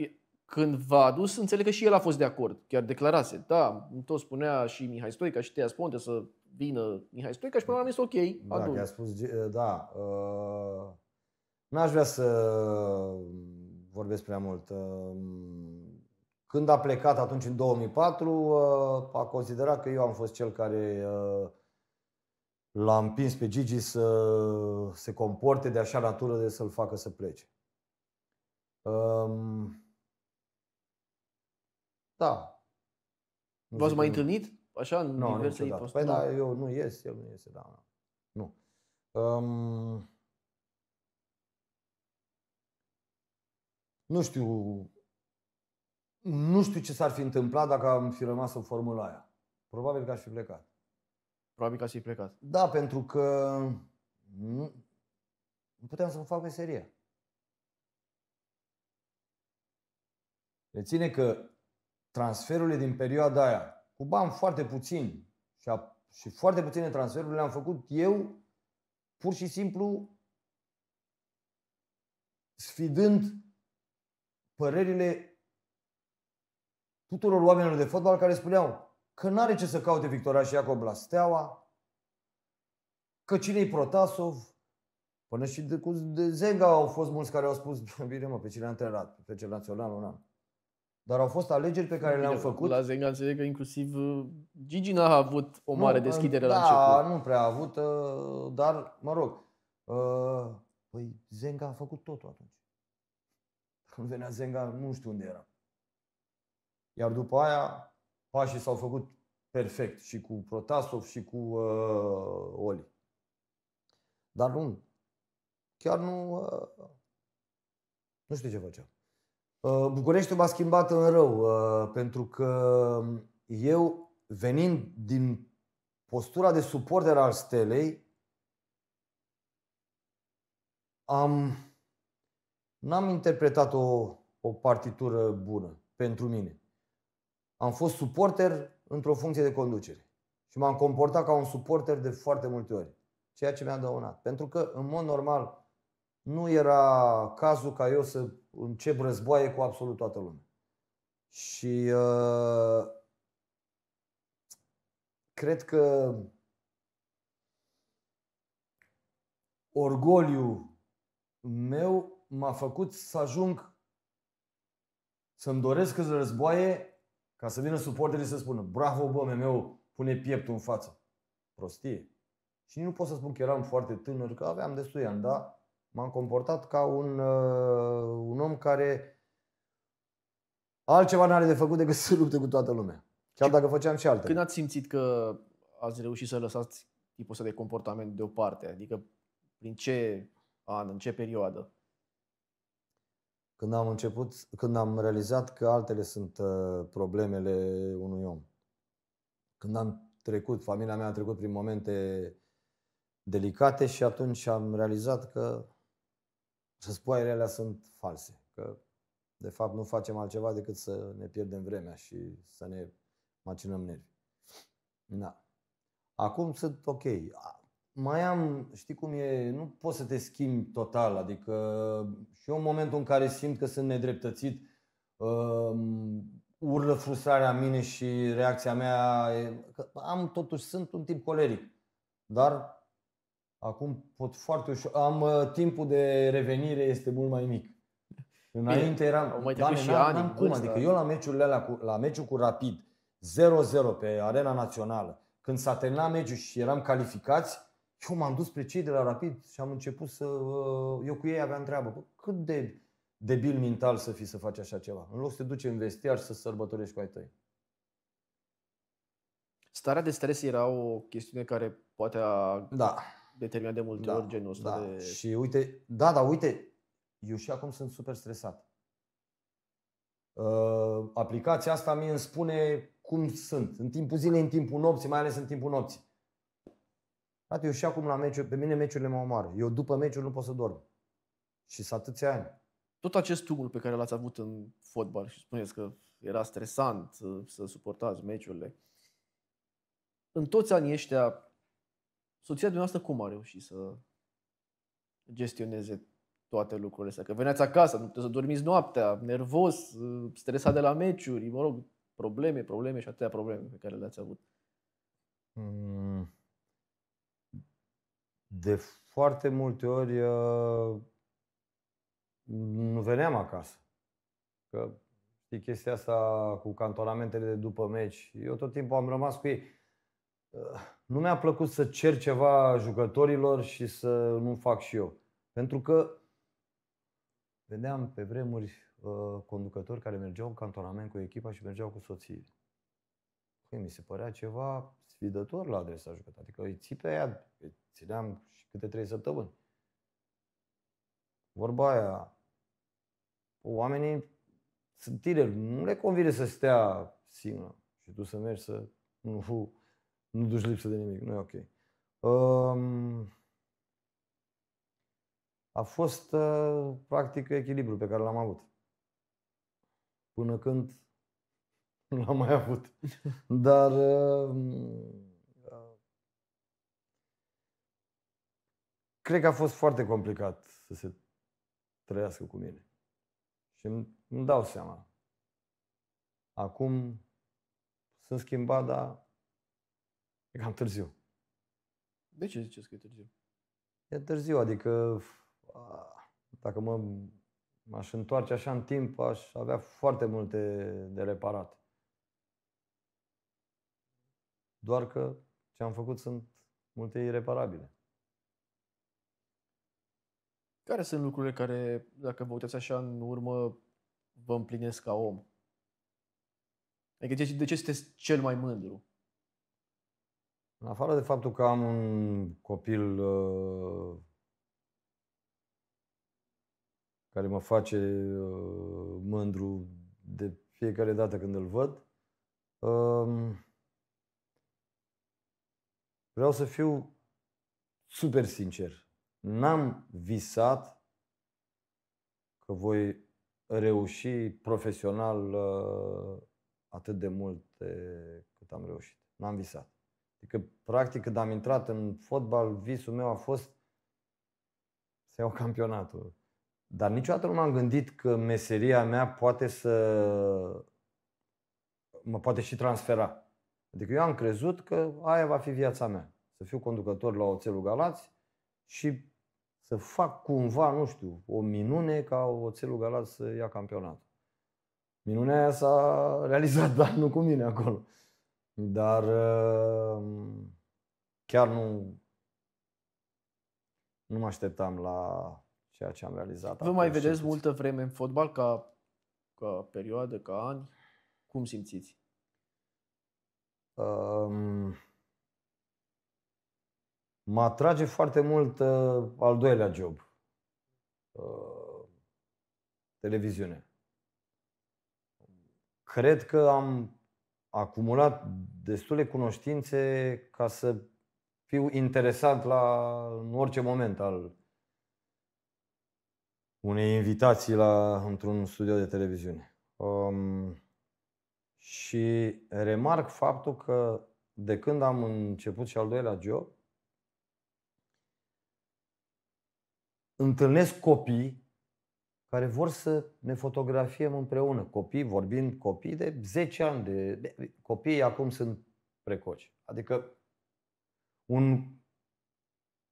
când v-a adus, înțeleg că și el a fost de acord, chiar declarase. Da, tot spunea și Mihai Stoica și Tea Sponte să vină Mihai Stoica și până la urmă ok, da, adun. Da, a spus, da, uh, n-aș vrea să vorbesc prea mult. Când a plecat atunci în 2004, a considerat că eu am fost cel care l-a împins pe Gigi să se comporte de așa natură de să-l facă să plece. Ehm, da. V-ați mai întâlnit? Așa, în no, diverse Păi da, eu nu ies, el nu iese, da. da. Nu. Um, nu știu, nu știu ce s-ar fi întâmplat dacă am fi rămas în formula aia. Probabil că aș fi plecat. Probabil că aș fi plecat. Da, pentru că nu puteam să-mi fac meseria. Reține deci că transferurile din perioada aia, cu bani foarte puțini și, a, și foarte puține transferuri le-am făcut eu, pur și simplu sfidând părerile tuturor oamenilor de fotbal care spuneau că n-are ce să caute Victoria Iacob la Steaua, că cine-i Protasov, până și de, cu de Zenga au fost mulți care au spus, *laughs* bine mă, pe cine a antrenat, pe cel național, un an. Dar au fost alegeri pe care le-am făcut. La Zenga înțeleg că inclusiv uh, Gigi n-a avut o mare nu, deschidere da, la început. nu prea a avut, uh, dar mă rog. Uh, păi Zenga a făcut totul atunci. Când venea Zenga, nu știu unde era. Iar după aia, pașii s-au făcut perfect și cu Protasov și cu uh, Oli. Dar nu, chiar nu, uh, nu știu ce făceam. Uh, Bucureștiul m-a schimbat în rău, uh, pentru că eu, venind din postura de suporter al Stelei, am, n-am interpretat o, o partitură bună pentru mine. Am fost suporter într-o funcție de conducere și m-am comportat ca un suporter de foarte multe ori, ceea ce mi-a dăunat. Pentru că, în mod normal, nu era cazul ca eu să încep războaie cu absolut toată lumea. Și uh, cred că orgoliu meu m-a făcut să ajung să-mi doresc să războaie ca să vină suporterii să spună bravo bă, meu pune pieptul în față. Prostie. Și nu pot să spun că eram foarte tânăr, că aveam destui ani, da. M-am comportat ca un, uh, un om care altceva nu are de făcut decât *laughs* să lupte cu toată lumea. Chiar dacă făceam și altele. Când ați simțit că ați reușit să lăsați tipul ăsta de comportament deoparte? Adică prin ce an, în ce perioadă? Când am început, când am realizat că altele sunt uh, problemele unui om. Când am trecut, familia mea a trecut prin momente delicate și atunci am realizat că războaiele alea sunt false. Că, de fapt, nu facem altceva decât să ne pierdem vremea și să ne macinăm nervi. Da. Acum sunt ok. Mai am, știi cum e, nu poți să te schimbi total. Adică și eu în momentul în care simt că sunt nedreptățit, um, urlă frustrarea mine și reacția mea. E, că am totuși, sunt un tip coleric. Dar Acum pot foarte ușor. Am uh, timpul de revenire este mult mai mic. Înainte Bine, eram mai doamne, și ani, n-am cum, adică eu la meciurile alea cu, la meciul cu Rapid 0-0 pe arena națională, când s-a terminat meciul și eram calificați, eu m-am dus pe cei de la Rapid și am început să uh, eu cu ei aveam treabă. Bă, cât de debil mental să fi să faci așa ceva. În loc să te duci în vestiar să sărbătorești cu ai tăi. Starea de stres era o chestiune care poate a da determinat de multe da, ori genul ăsta. Da. De... Și uite, da, da, uite, eu și acum sunt super stresat. Uh, aplicația asta mie îmi spune cum sunt, în timpul zilei, în timpul nopții, mai ales în timpul nopții. Frate, eu și acum la meciuri, pe mine meciurile mă omoară. Eu după meciuri nu pot să dorm. Și s atâția ani. Tot acest tumult pe care l-ați avut în fotbal și spuneți că era stresant să, uh, să suportați meciurile. În toți anii ăștia soția dumneavoastră cum a reușit să gestioneze toate lucrurile astea? Că veneați acasă, nu puteți să dormiți noaptea, nervos, stresat de la meciuri, mă rog, probleme, probleme și atâtea probleme pe care le-ați avut. Mm. De foarte multe ori uh, nu veneam acasă. Că știi chestia asta cu cantonamentele de după meci. Eu tot timpul am rămas cu ei. Uh, nu mi-a plăcut să cer ceva jucătorilor și să nu fac și eu. Pentru că vedeam pe vremuri uh, conducători care mergeau în cantonament cu echipa și mergeau cu soțiile. Păi mi se părea ceva sfidător la adresa jucătorilor. Adică îi ții pe aia, îi țineam și câte trei săptămâni. Vorba aia, oamenii sunt tineri, nu le convine să stea singură și tu să mergi să nu nu duci lipsă de nimic, nu e ok. Um, a fost uh, practic echilibru pe care l-am avut. Până când nu *laughs* l-am mai avut. *laughs* Dar uh, uh, cred că a fost foarte complicat să se trăiască cu mine. Și îmi dau seama. Acum sunt schimbat, dar E cam târziu. De ce ziceți că e târziu? E târziu, adică dacă mă aș întoarce așa în timp, aș avea foarte multe de reparat. Doar că ce am făcut sunt multe ireparabile. Care sunt lucrurile care, dacă vă uitați așa în urmă, vă împlinesc ca om? Adică de ce, de ce sunteți cel mai mândru? În afară de faptul că am un copil uh, care mă face uh, mândru de fiecare dată când îl văd, uh, vreau să fiu super sincer. N-am visat că voi reuși profesional uh, atât de mult cât am reușit. N-am visat. Adică, practic, când am intrat în fotbal, visul meu a fost să iau campionatul. Dar niciodată nu m-am gândit că meseria mea poate să mă poate și transfera. Adică eu am crezut că aia va fi viața mea. Să fiu conducător la Oțelul Galați și să fac cumva, nu știu, o minune ca Oțelul Galați să ia campionatul. Minunea aia s-a realizat, *laughs* dar nu cu mine acolo. Dar uh, chiar nu, nu mă așteptam la ceea ce am realizat. Vă mai vedeți multă vreme în fotbal ca, ca perioadă, ca ani? Cum simțiți? Um, mă atrage foarte mult uh, al doilea job. Uh, televiziune. Cred că am acumulat destule cunoștințe ca să fiu interesat la în orice moment al unei invitații la, într-un studio de televiziune. Um, și remarc faptul că de când am început și al doilea job, întâlnesc copii care vor să ne fotografiem împreună. Copii, vorbind copii de 10 ani, de... copiii acum sunt precoci. Adică un...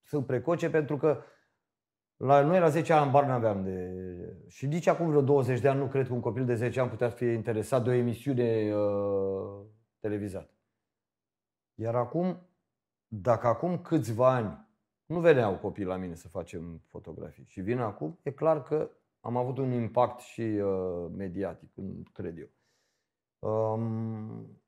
sunt precoce pentru că la noi la 10 ani bar nu aveam de... Și nici acum vreo 20 de ani nu cred că un copil de 10 ani putea fi interesat de o emisiune uh, televizată. Iar acum, dacă acum câțiva ani nu veneau copii la mine să facem fotografii și vin acum, e clar că am avut un impact și uh, mediatic, cred eu. Um,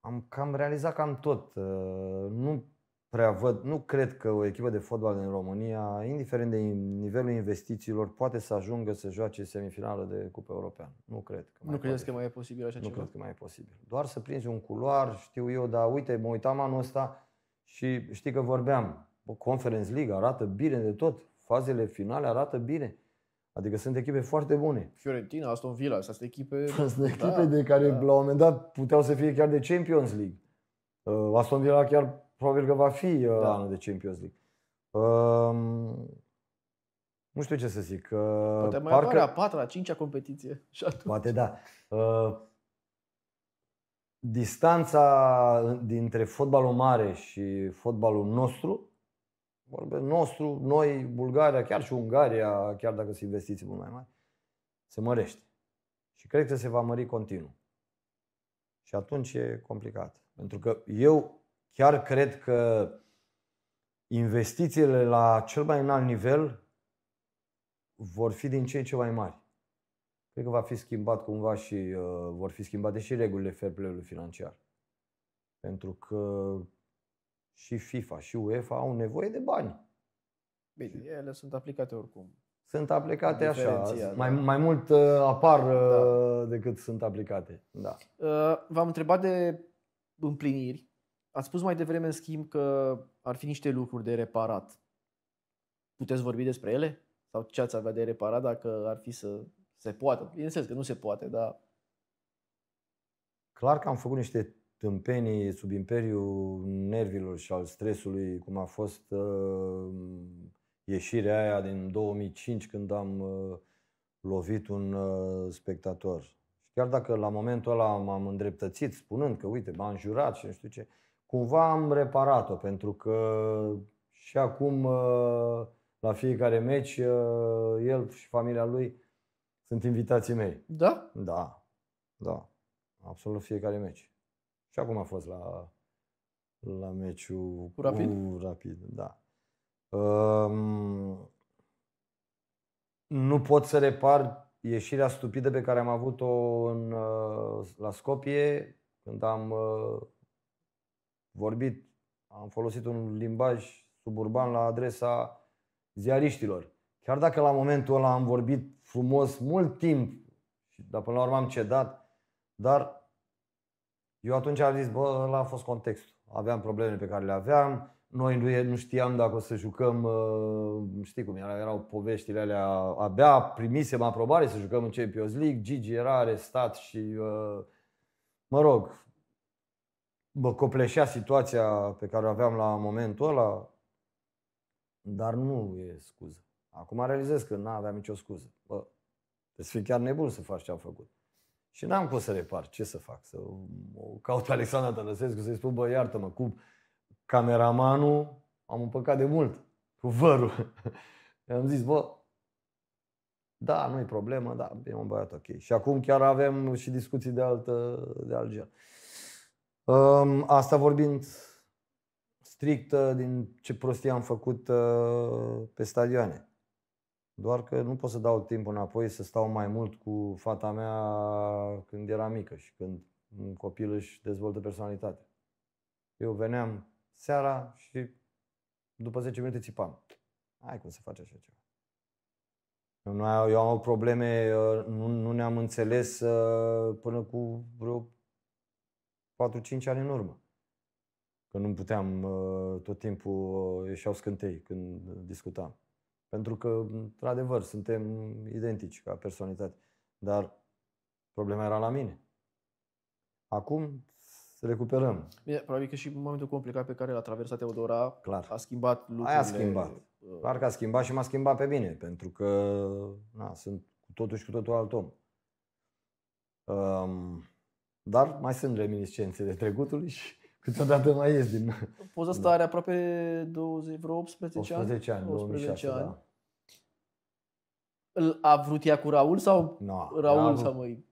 am cam realizat cam tot. Uh, nu prea văd, nu cred că o echipă de fotbal din România, indiferent de nivelul investițiilor, poate să ajungă să joace semifinală de Cupa Europeană. Nu cred. Că mai nu credeți că mai e posibil așa nu ceva? Nu cred că mai e posibil. Doar să prinzi un culoar, știu eu, dar uite, mă uitam anul ăsta și știi că vorbeam. Conference League arată bine de tot. Fazele finale arată bine. Adică sunt echipe foarte bune. Fiorentina, Aston Villa, astea *laughs* sunt da, echipe... Sunt echipe da, de care da. la un moment dat puteau să fie chiar de Champions League. Uh, Aston Villa chiar probabil că va fi uh, da. anul de Champions League. Uh, nu știu ce să zic. Uh, poate mai parcă... a patra, a cincea competiție. *laughs* Și atunci. Poate da. Uh, distanța dintre fotbalul mare și fotbalul nostru vorbesc nostru, noi, Bulgaria, chiar și Ungaria, chiar dacă sunt investiții mult mai mari, se mărește. Și cred că se va mări continuu. Și atunci e complicat. Pentru că eu chiar cred că investițiile la cel mai înalt nivel vor fi din ce în ce mai mari. Cred că va fi schimbat cumva și uh, vor fi schimbate și regulile fair play-ului financiar. Pentru că și FIFA și UEFA au nevoie de bani. Bine, ele sunt aplicate oricum. Sunt aplicate așa, da. mai, mai mult uh, apar uh, da. decât sunt aplicate. Da. Uh, v-am întrebat de împliniri. Ați spus mai devreme, în schimb, că ar fi niște lucruri de reparat. Puteți vorbi despre ele? Sau ce ați avea de reparat dacă ar fi să se poată? Bineînțeles că nu se poate, dar... Clar că am făcut niște tâmpenii sub imperiul nervilor și al stresului, cum a fost uh, ieșirea aia din 2005 când am uh, lovit un uh, spectator. Și chiar dacă la momentul ăla m-am îndreptățit spunând că uite, m-am jurat și nu știu ce, cumva am reparat-o pentru că și acum uh, la fiecare meci uh, el și familia lui sunt invitații mei. Da? Da. Da. Absolut fiecare meci. Și acum a fost la, la meciul cu Rapid. Cu rapid da. Um, nu pot să repar ieșirea stupidă pe care am avut-o în, uh, la Scopie când am uh, vorbit, am folosit un limbaj suburban la adresa ziariștilor. Chiar dacă la momentul ăla am vorbit frumos mult timp, dar până la urmă am cedat, dar eu atunci am zis, bă, ăla a fost contextul. Aveam probleme pe care le aveam, noi nu, nu știam dacă o să jucăm, uh, știi cum era, erau poveștile alea, abia primisem aprobare să jucăm în Champions League, Gigi era arestat și, uh, mă rog, bă, copleșea situația pe care o aveam la momentul ăla, dar nu e scuză. Acum realizez că nu aveam nicio scuză. Bă, trebuie să fii chiar nebun să faci ce am făcut. Și n-am cum să repar. Ce să fac? Să o caut Alexandra Tănăsescu să-i spun, bă, iartă-mă, cu cameramanul am împăcat de mult. Cu vărul. *laughs* am zis, bă, da, nu e problemă, da, e un băiat ok. Și acum chiar avem și discuții de, altă, de alt gen. Um, asta vorbind strict uh, din ce prostie am făcut uh, pe stadioane. Doar că nu pot să dau timp înapoi să stau mai mult cu fata mea când era mică și când un copil își dezvoltă personalitatea. Eu veneam seara și după 10 minute țipam. Hai cum se face așa ceva. Eu, eu am probleme, uh, nu, nu ne-am înțeles uh, până cu vreo 4-5 ani în urmă. Că nu puteam uh, tot timpul, ieșeau scântei când discutam. Pentru că, într-adevăr, suntem identici ca personalitate. Dar problema era la mine. Acum să recuperăm. Bine, probabil că și momentul complicat pe care l-a traversat Teodora Clar. a schimbat lucrurile. Aia a schimbat. Uh, Clar că a schimbat și m-a schimbat pe mine, pentru că na, sunt cu totul și cu totul alt om. Um, dar mai sunt reminiscențe de trecutul și Câteodată mai ies din... Poza asta are aproape 20, vreo 18 18 ani, 18 ani. 2006, ani. Da. a vrut ea cu Raul sau no, Raul sau mai?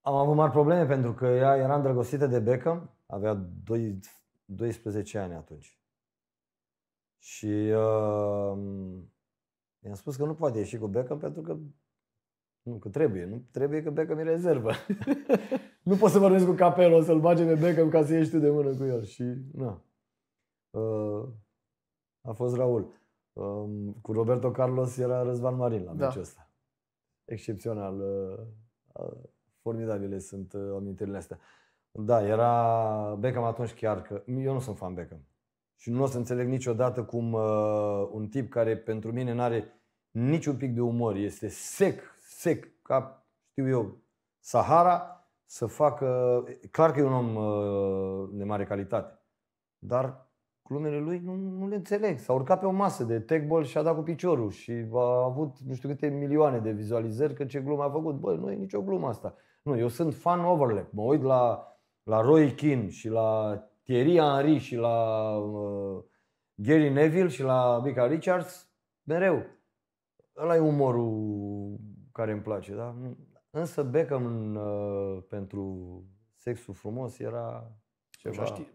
Am avut mari probleme pentru că ea era îndrăgostită de Beckham, avea 2, 12 ani atunci. Și uh, i-am spus că nu poate ieși cu Beckham pentru că nu, că trebuie, nu trebuie că Beckham e rezervă. *laughs* nu poți să vorbești cu capelul, să-l bage pe Beckham ca să ieși tu de mână cu el. Și, na. Uh, a fost Raul. Uh, cu Roberto Carlos era Răzvan Marin la da. meciul ăsta. Excepțional. Uh, uh formidabile sunt uh, amintirile astea. Da, era Beckham atunci chiar că eu nu sunt fan Beckham. Și nu o să înțeleg niciodată cum uh, un tip care pentru mine n are niciun pic de umor, este sec, sec, ca știu eu, Sahara, să facă. Clar că e un om uh, de mare calitate, dar glumele lui nu, nu le înțeleg. S-a urcat pe o masă de techball și a dat cu piciorul și a avut nu știu câte milioane de vizualizări că ce glumă a făcut. Bă, nu e nicio glumă asta. Nu, eu sunt fan overlap. Mă uit la, la Roy Kim și la Thierry Henry și la uh, Gary Neville și la Mica Richards mereu. Ăla e umorul care îmi place, da? Însă Beckham uh, pentru sexul frumos era ceva... Știu,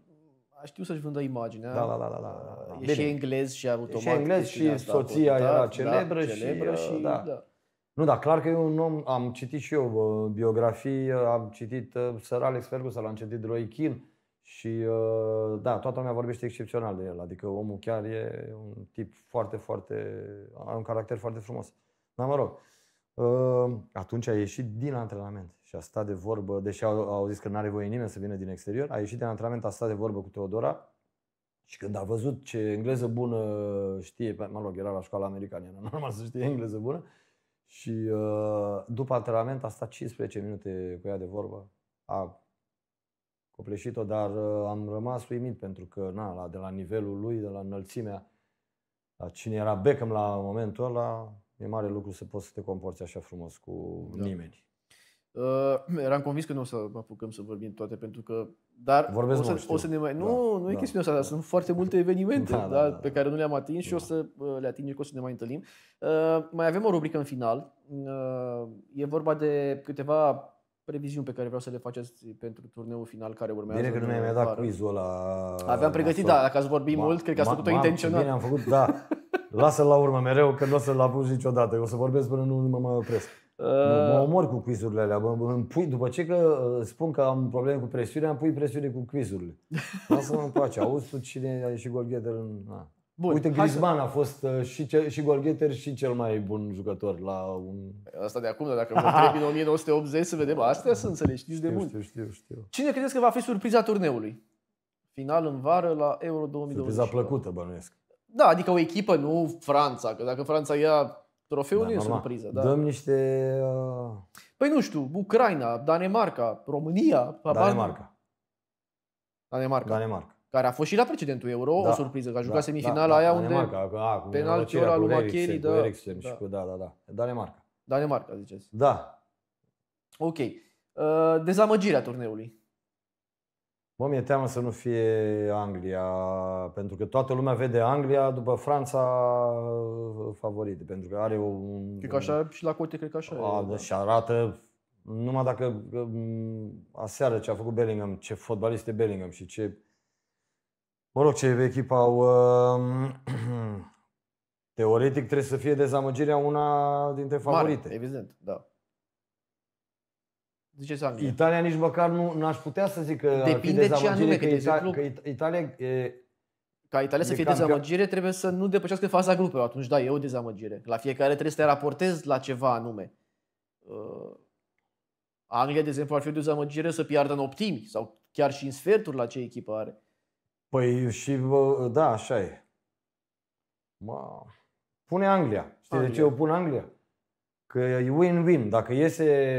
a știu să-și vândă imaginea. Da da, da, da, da. da, da. E Bine. și englez și automat. E și englez și soția acordat, era celebră, da, celebră și, Uh, da. da. Nu, dar clar că e un om, am citit și eu uh, biografii, uh, am citit uh, Sir Alex Ferguson, l-am citit Roy Keane și uh, da, toată lumea vorbește excepțional de el, adică omul chiar e un tip foarte, foarte, are un caracter foarte frumos. Dar mă rog, Ehm, atunci a ieșit din antrenament și a stat de vorbă, deși au, au zis că nu are voie nimeni să vină din exterior, a ieșit din antrenament, a stat de vorbă cu Teodora și când a văzut ce engleză bună știe, mă rog, era la școala americană, era normal să știe engleză bună, și ehm, după antrenament a stat 15 minute cu ea de vorbă, a copleșit-o, dar ehm, am rămas uimit pentru că na, la, de la nivelul lui, de la înălțimea, la cine era Beckham la momentul ăla, E mare lucru să poți să te comporți așa frumos cu da. nimeni. Uh, eram convins că nu o să apucăm să vorbim toate, pentru că. Dar Vorbesc o să, mult, o să ne mai. Da, nu, da, nu e da, chestiunea asta, da. sunt foarte multe evenimente da, da, da, da, pe care nu le-am atins da. și o da. să uh, le atingem și o să ne mai întâlnim. Uh, mai avem o rubrică în final. Uh, e vorba de câteva previziuni pe care vreau să le faceți pentru turneul final care urmează. Bine că nu mi-ai dat quizul ăla. Aveam pregătit, da, dacă ați vorbit mult, cred că ați făcut-o intenționat. Bine, am făcut, da. *laughs* Lasă-l la urmă mereu, că nu o să-l apuci niciodată. O să vorbesc până nu mă mai opresc. Uh... Mă omor cu quizurile alea. Mă, îmi pui, după ce că uh, spun că am probleme cu presiunea, îmi pui presiune cu quizurile. Lasă-mă în Auzi tu cine e și golgheter în... Na. Bun, Uite, Griezmann să... a fost uh, și, ce, și golgheter și cel mai bun jucător la un... Asta de acum, dar dacă vă întrebi în 1980 să vedem, astea sunt, să le știți de mult. Știu, știu, știu. Cine credeți că va fi surpriza turneului? Final în vară la Euro 2020. Surpriza plăcută, bănuiesc. Da, adică o echipă, nu Franța, că dacă Franța ia trofeul, da, nu e normal. surpriză. Da. Dăm niște... Uh... Păi nu știu, Ucraina, Danemarca, România... Danemarca. Danemarca. Danemarca. Care a fost și la precedentul Euro, da, o surpriză, că a jucat da, semifinala da, aia Danemarca, unde a, cu penaltiul ăla lui Macheri, da. Cu da. da. și cu da, da, da. Danemarca. Danemarca, ziceți. Da. Ok. Uh, dezamăgirea turneului. Mă, mi-e teamă să nu fie Anglia, pentru că toată lumea vede Anglia după Franța uh, favorită, pentru că are un... Cred că așa și la cote, cred că așa a, e. Deci da. Și arată, numai dacă aseară ce a făcut Bellingham, ce fotbalist e Bellingham și ce... Mă rog, ce echipă au... Uh, *clears throat* teoretic trebuie să fie dezamăgirea una dintre favorite. Mare, evident, da. Ziceți Anglia. Italia nici măcar nu n-aș putea să zic că Depinde ar fi ce anume, că, că, Italia, că Italia e ca Italia să fie de dezamăgire, trebuie să nu depășească faza grupelor. Atunci, da, e o dezamăgire. La fiecare trebuie să te raportezi la ceva anume. Uh, Anglia, de exemplu, ar fi o dezamăgire să piardă în optimi sau chiar și în sferturi la ce echipă are. Păi și, da, așa e. Ma. Pune Anglia. Știi Anglia. de ce eu pun Anglia? Că e win-win. Dacă iese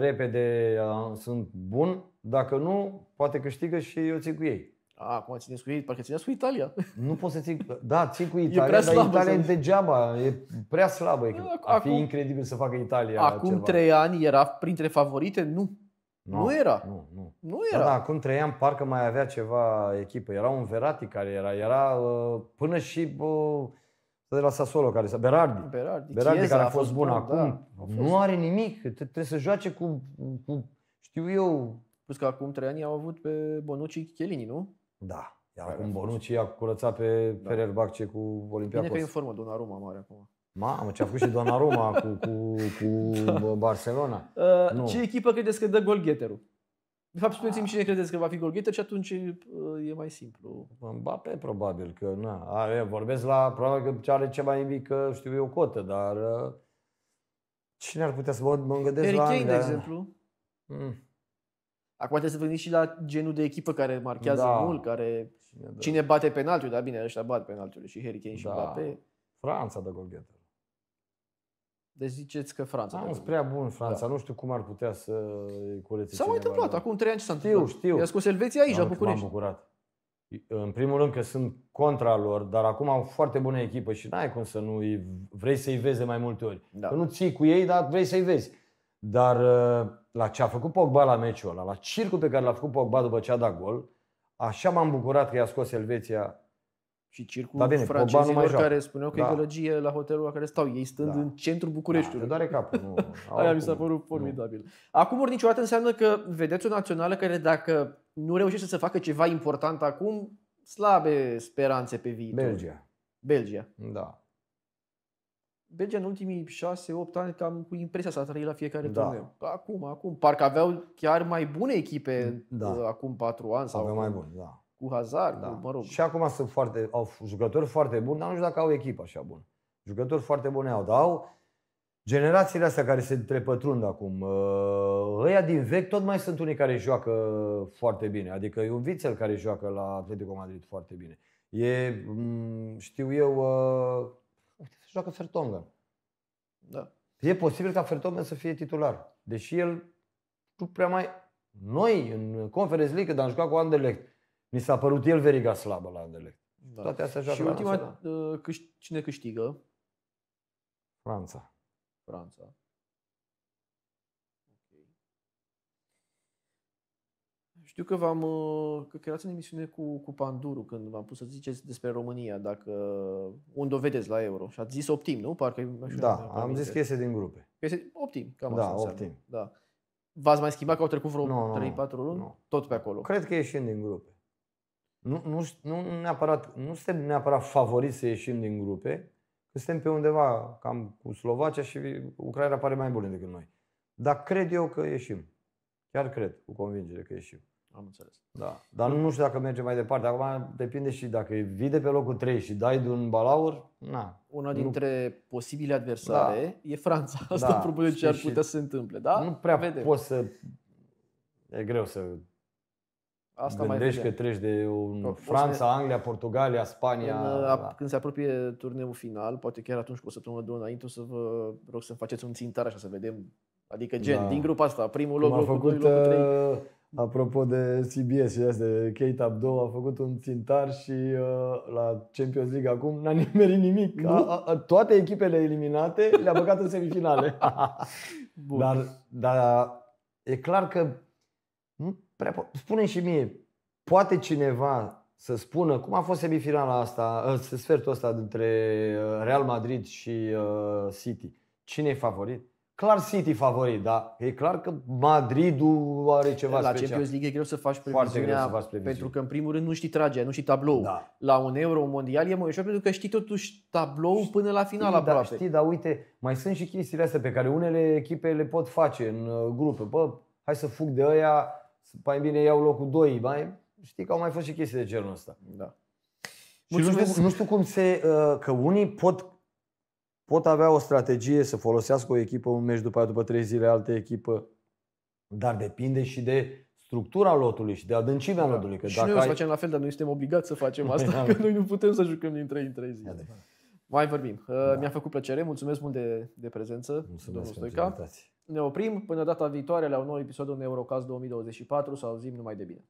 repede, sunt bun. Dacă nu, poate câștigă și eu țin cu ei. A, acum țineți cu ei, parcă țineți cu Italia. Nu poți să ții, da, țin cu Italia, dar slabă, Italia e degeaba, e prea slabă E Ar fi incredibil să facă Italia Acum ceva. trei ani era printre favorite? Nu. Nu, nu era. Nu, nu. nu da, era. Da, da, acum trei ani parcă mai avea ceva echipă. Era un Verati care era, era uh, până și bă, de la Sassuolo, care s-a... Berardi. Berardi, Berardi Chiesa care a fost, bun, acum. Da, fost. Nu are nimic. Trebuie să joace cu, cu știu eu... Plus că acum trei ani au avut pe Bonucci Chiellini, nu? Da. Iar acum Bonucci a curățat pe da. Fenerbahce cu Olimpia Bine că e în formă Donnarumma mare acum. Mamă, ce a făcut și Donnarumma cu, cu, *laughs* cu da. Barcelona. Uh, nu. Ce echipă credeți că dă golgheterul? De fapt, spuneți-mi cine credeți că va fi golgheter și atunci uh, e mai simplu. Mbappe probabil că nu. Are, vorbesc la probabil că ce are cea mai mică, știu eu, cotă, dar uh, cine ar putea să mă, mă gândesc Harry la de exemplu. Mm. Acum trebuie să vă gândiți și la genul de echipă care marchează da. mult, care cine, cine bate penaltiul, da bine, ăștia bat penaltiul și Harry Kane da. și Mbappe. Franța de golgheter. Deci ziceți că Franța. Am prea bun Franța, da. nu știu cum ar putea să curețe. S-a mai întâmplat, acum trei ani ce s-a întâmplat. Știu, știu. I-a scos Elveția aici, la București. M-am bucurat. În primul rând că sunt contra lor, dar acum au foarte bună echipă și n-ai cum să nu vrei să-i vezi de mai multe ori. Da. Că nu ții cu ei, dar vrei să-i vezi. Dar uh, la ce a făcut Pogba la meciul ăla, la circul pe care l-a făcut Pogba după ce a dat gol, așa m-am bucurat că i-a scos Elveția și circul da, bine, francezilor care spuneau că da. e gălăgie la hotelul la care stau, ei stând da. în centrul Bucureștiului. Da, doare capul. Nu, *laughs* Aia mi s-a părut formidabil. Nu. Acum niciodată înseamnă că vedeți o națională care dacă nu reușește să facă ceva important acum, slabe speranțe pe viitor. Belgia. Belgia. Da. Belgia în ultimii 6-8 ani cam cu impresia s-a trăit la fiecare da. turneu. Acum, acum. Parcă aveau chiar mai bune echipe da. acum 4 ani. Sau mai bun, da cu Hazard, da. cu, mă rog. Și acum sunt foarte, au jucători foarte buni, dar nu știu dacă au echipă așa bună. Jucători foarte bune au, dar au generațiile astea care se trepătrund acum. Uh, ăia din vechi tot mai sunt unii care joacă foarte bine. Adică e un Vițel care joacă la Atletico Madrid foarte bine. E, mm, știu eu, uh, uite, se joacă Fertonga. Da. E posibil ca Fertonga să fie titular. Deși el nu prea mai... Noi, în Conference League, când am jucat cu Anderlecht, mi s-a părut el veriga slabă la Anderlecht. Da. Toate astea joacă Și la ultima, național. Uh, cine câștigă? Franța. Franța. Știu că v-am uh, că erați în emisiune cu, cu Panduru când v-am pus să ziceți despre România, dacă unde o vedeți la Euro. Și ați zis optim, nu? Parcă Da, am aminte. zis că iese din grupe. Iese optim, cam da, așa optim. Da. optim. V-ați mai schimbat că au trecut vreo no, 3-4 luni? No. Tot pe acolo. Cred că ieșim din grupe nu, nu, nu, neapărat, nu suntem neapărat favoriți să ieșim din grupe, că suntem pe undeva cam cu Slovacia și Ucraina pare mai bună decât noi. Dar cred eu că ieșim. Chiar cred, cu convingere că ieșim. Am înțeles. Da. Dar nu știu dacă merge mai departe. Acum depinde și dacă vii de pe locul 3 și dai de un balaur, na. Una dintre nu... posibile adversare da. e Franța. Asta da. probabil ce ar putea să se întâmple, da? Nu prea Vedem. poți să... E greu să Asta Gândești mai că treci de un o, Franța, o ne... Anglia, Portugalia, Spania. În, da. Când se apropie turneul final, poate chiar atunci cu o săptămână, două înainte, o să vă rog să faceți un țintar așa să vedem. Adică gen, da. din grupa asta, primul loc, locul făcut, 2, locul 3. Uh, apropo de CBS și de Kate Abdo a făcut un țintar și uh, la Champions League acum n-a *laughs* nimerit nimic. A, a, a, toate echipele eliminate le-a băgat în semifinale. *laughs* Bun. Dar, dar e clar că nu hm? prea... Spune și mie, poate cineva să spună cum a fost semifinala asta, ă, sfertul ăsta dintre ă, Real Madrid și ă, City. Cine e favorit? Clar City favorit, Da. e clar că Madridul are ceva la special. La Champions League e greu să faci previziunea, să faci previziunea. pentru că în primul rând nu știi tragea, nu știi tablou. Da. La un euro, un mondial e mai ușor pentru că știi totuși tablou știi, până la final da, aproape. Știi, dar uite, mai sunt și chestiile astea pe care unele echipe le pot face în grupe. Bă, hai să fug de aia, mai bine iau locul 2, mai știi că au mai fost și chestii de genul ăsta. Da. Și nu știu, nu știu cum se uh, că unii pot pot avea o strategie să folosească o echipă un meci după aia, după trei zile altă echipă, dar depinde și de structura lotului și de adâncimea da. lotului. Că și dacă noi o să facem la fel, dar noi suntem obligați să facem păi asta, da, că noi nu putem să jucăm din 3 în 3 zile. Mai vorbim. Uh, da. Mi-a făcut plăcere, mulțumesc mult de, de prezență, mulțumesc domnul Stoica. Ne oprim până data viitoare la un nou episod în Eurocast 2024 sau zim numai de bine.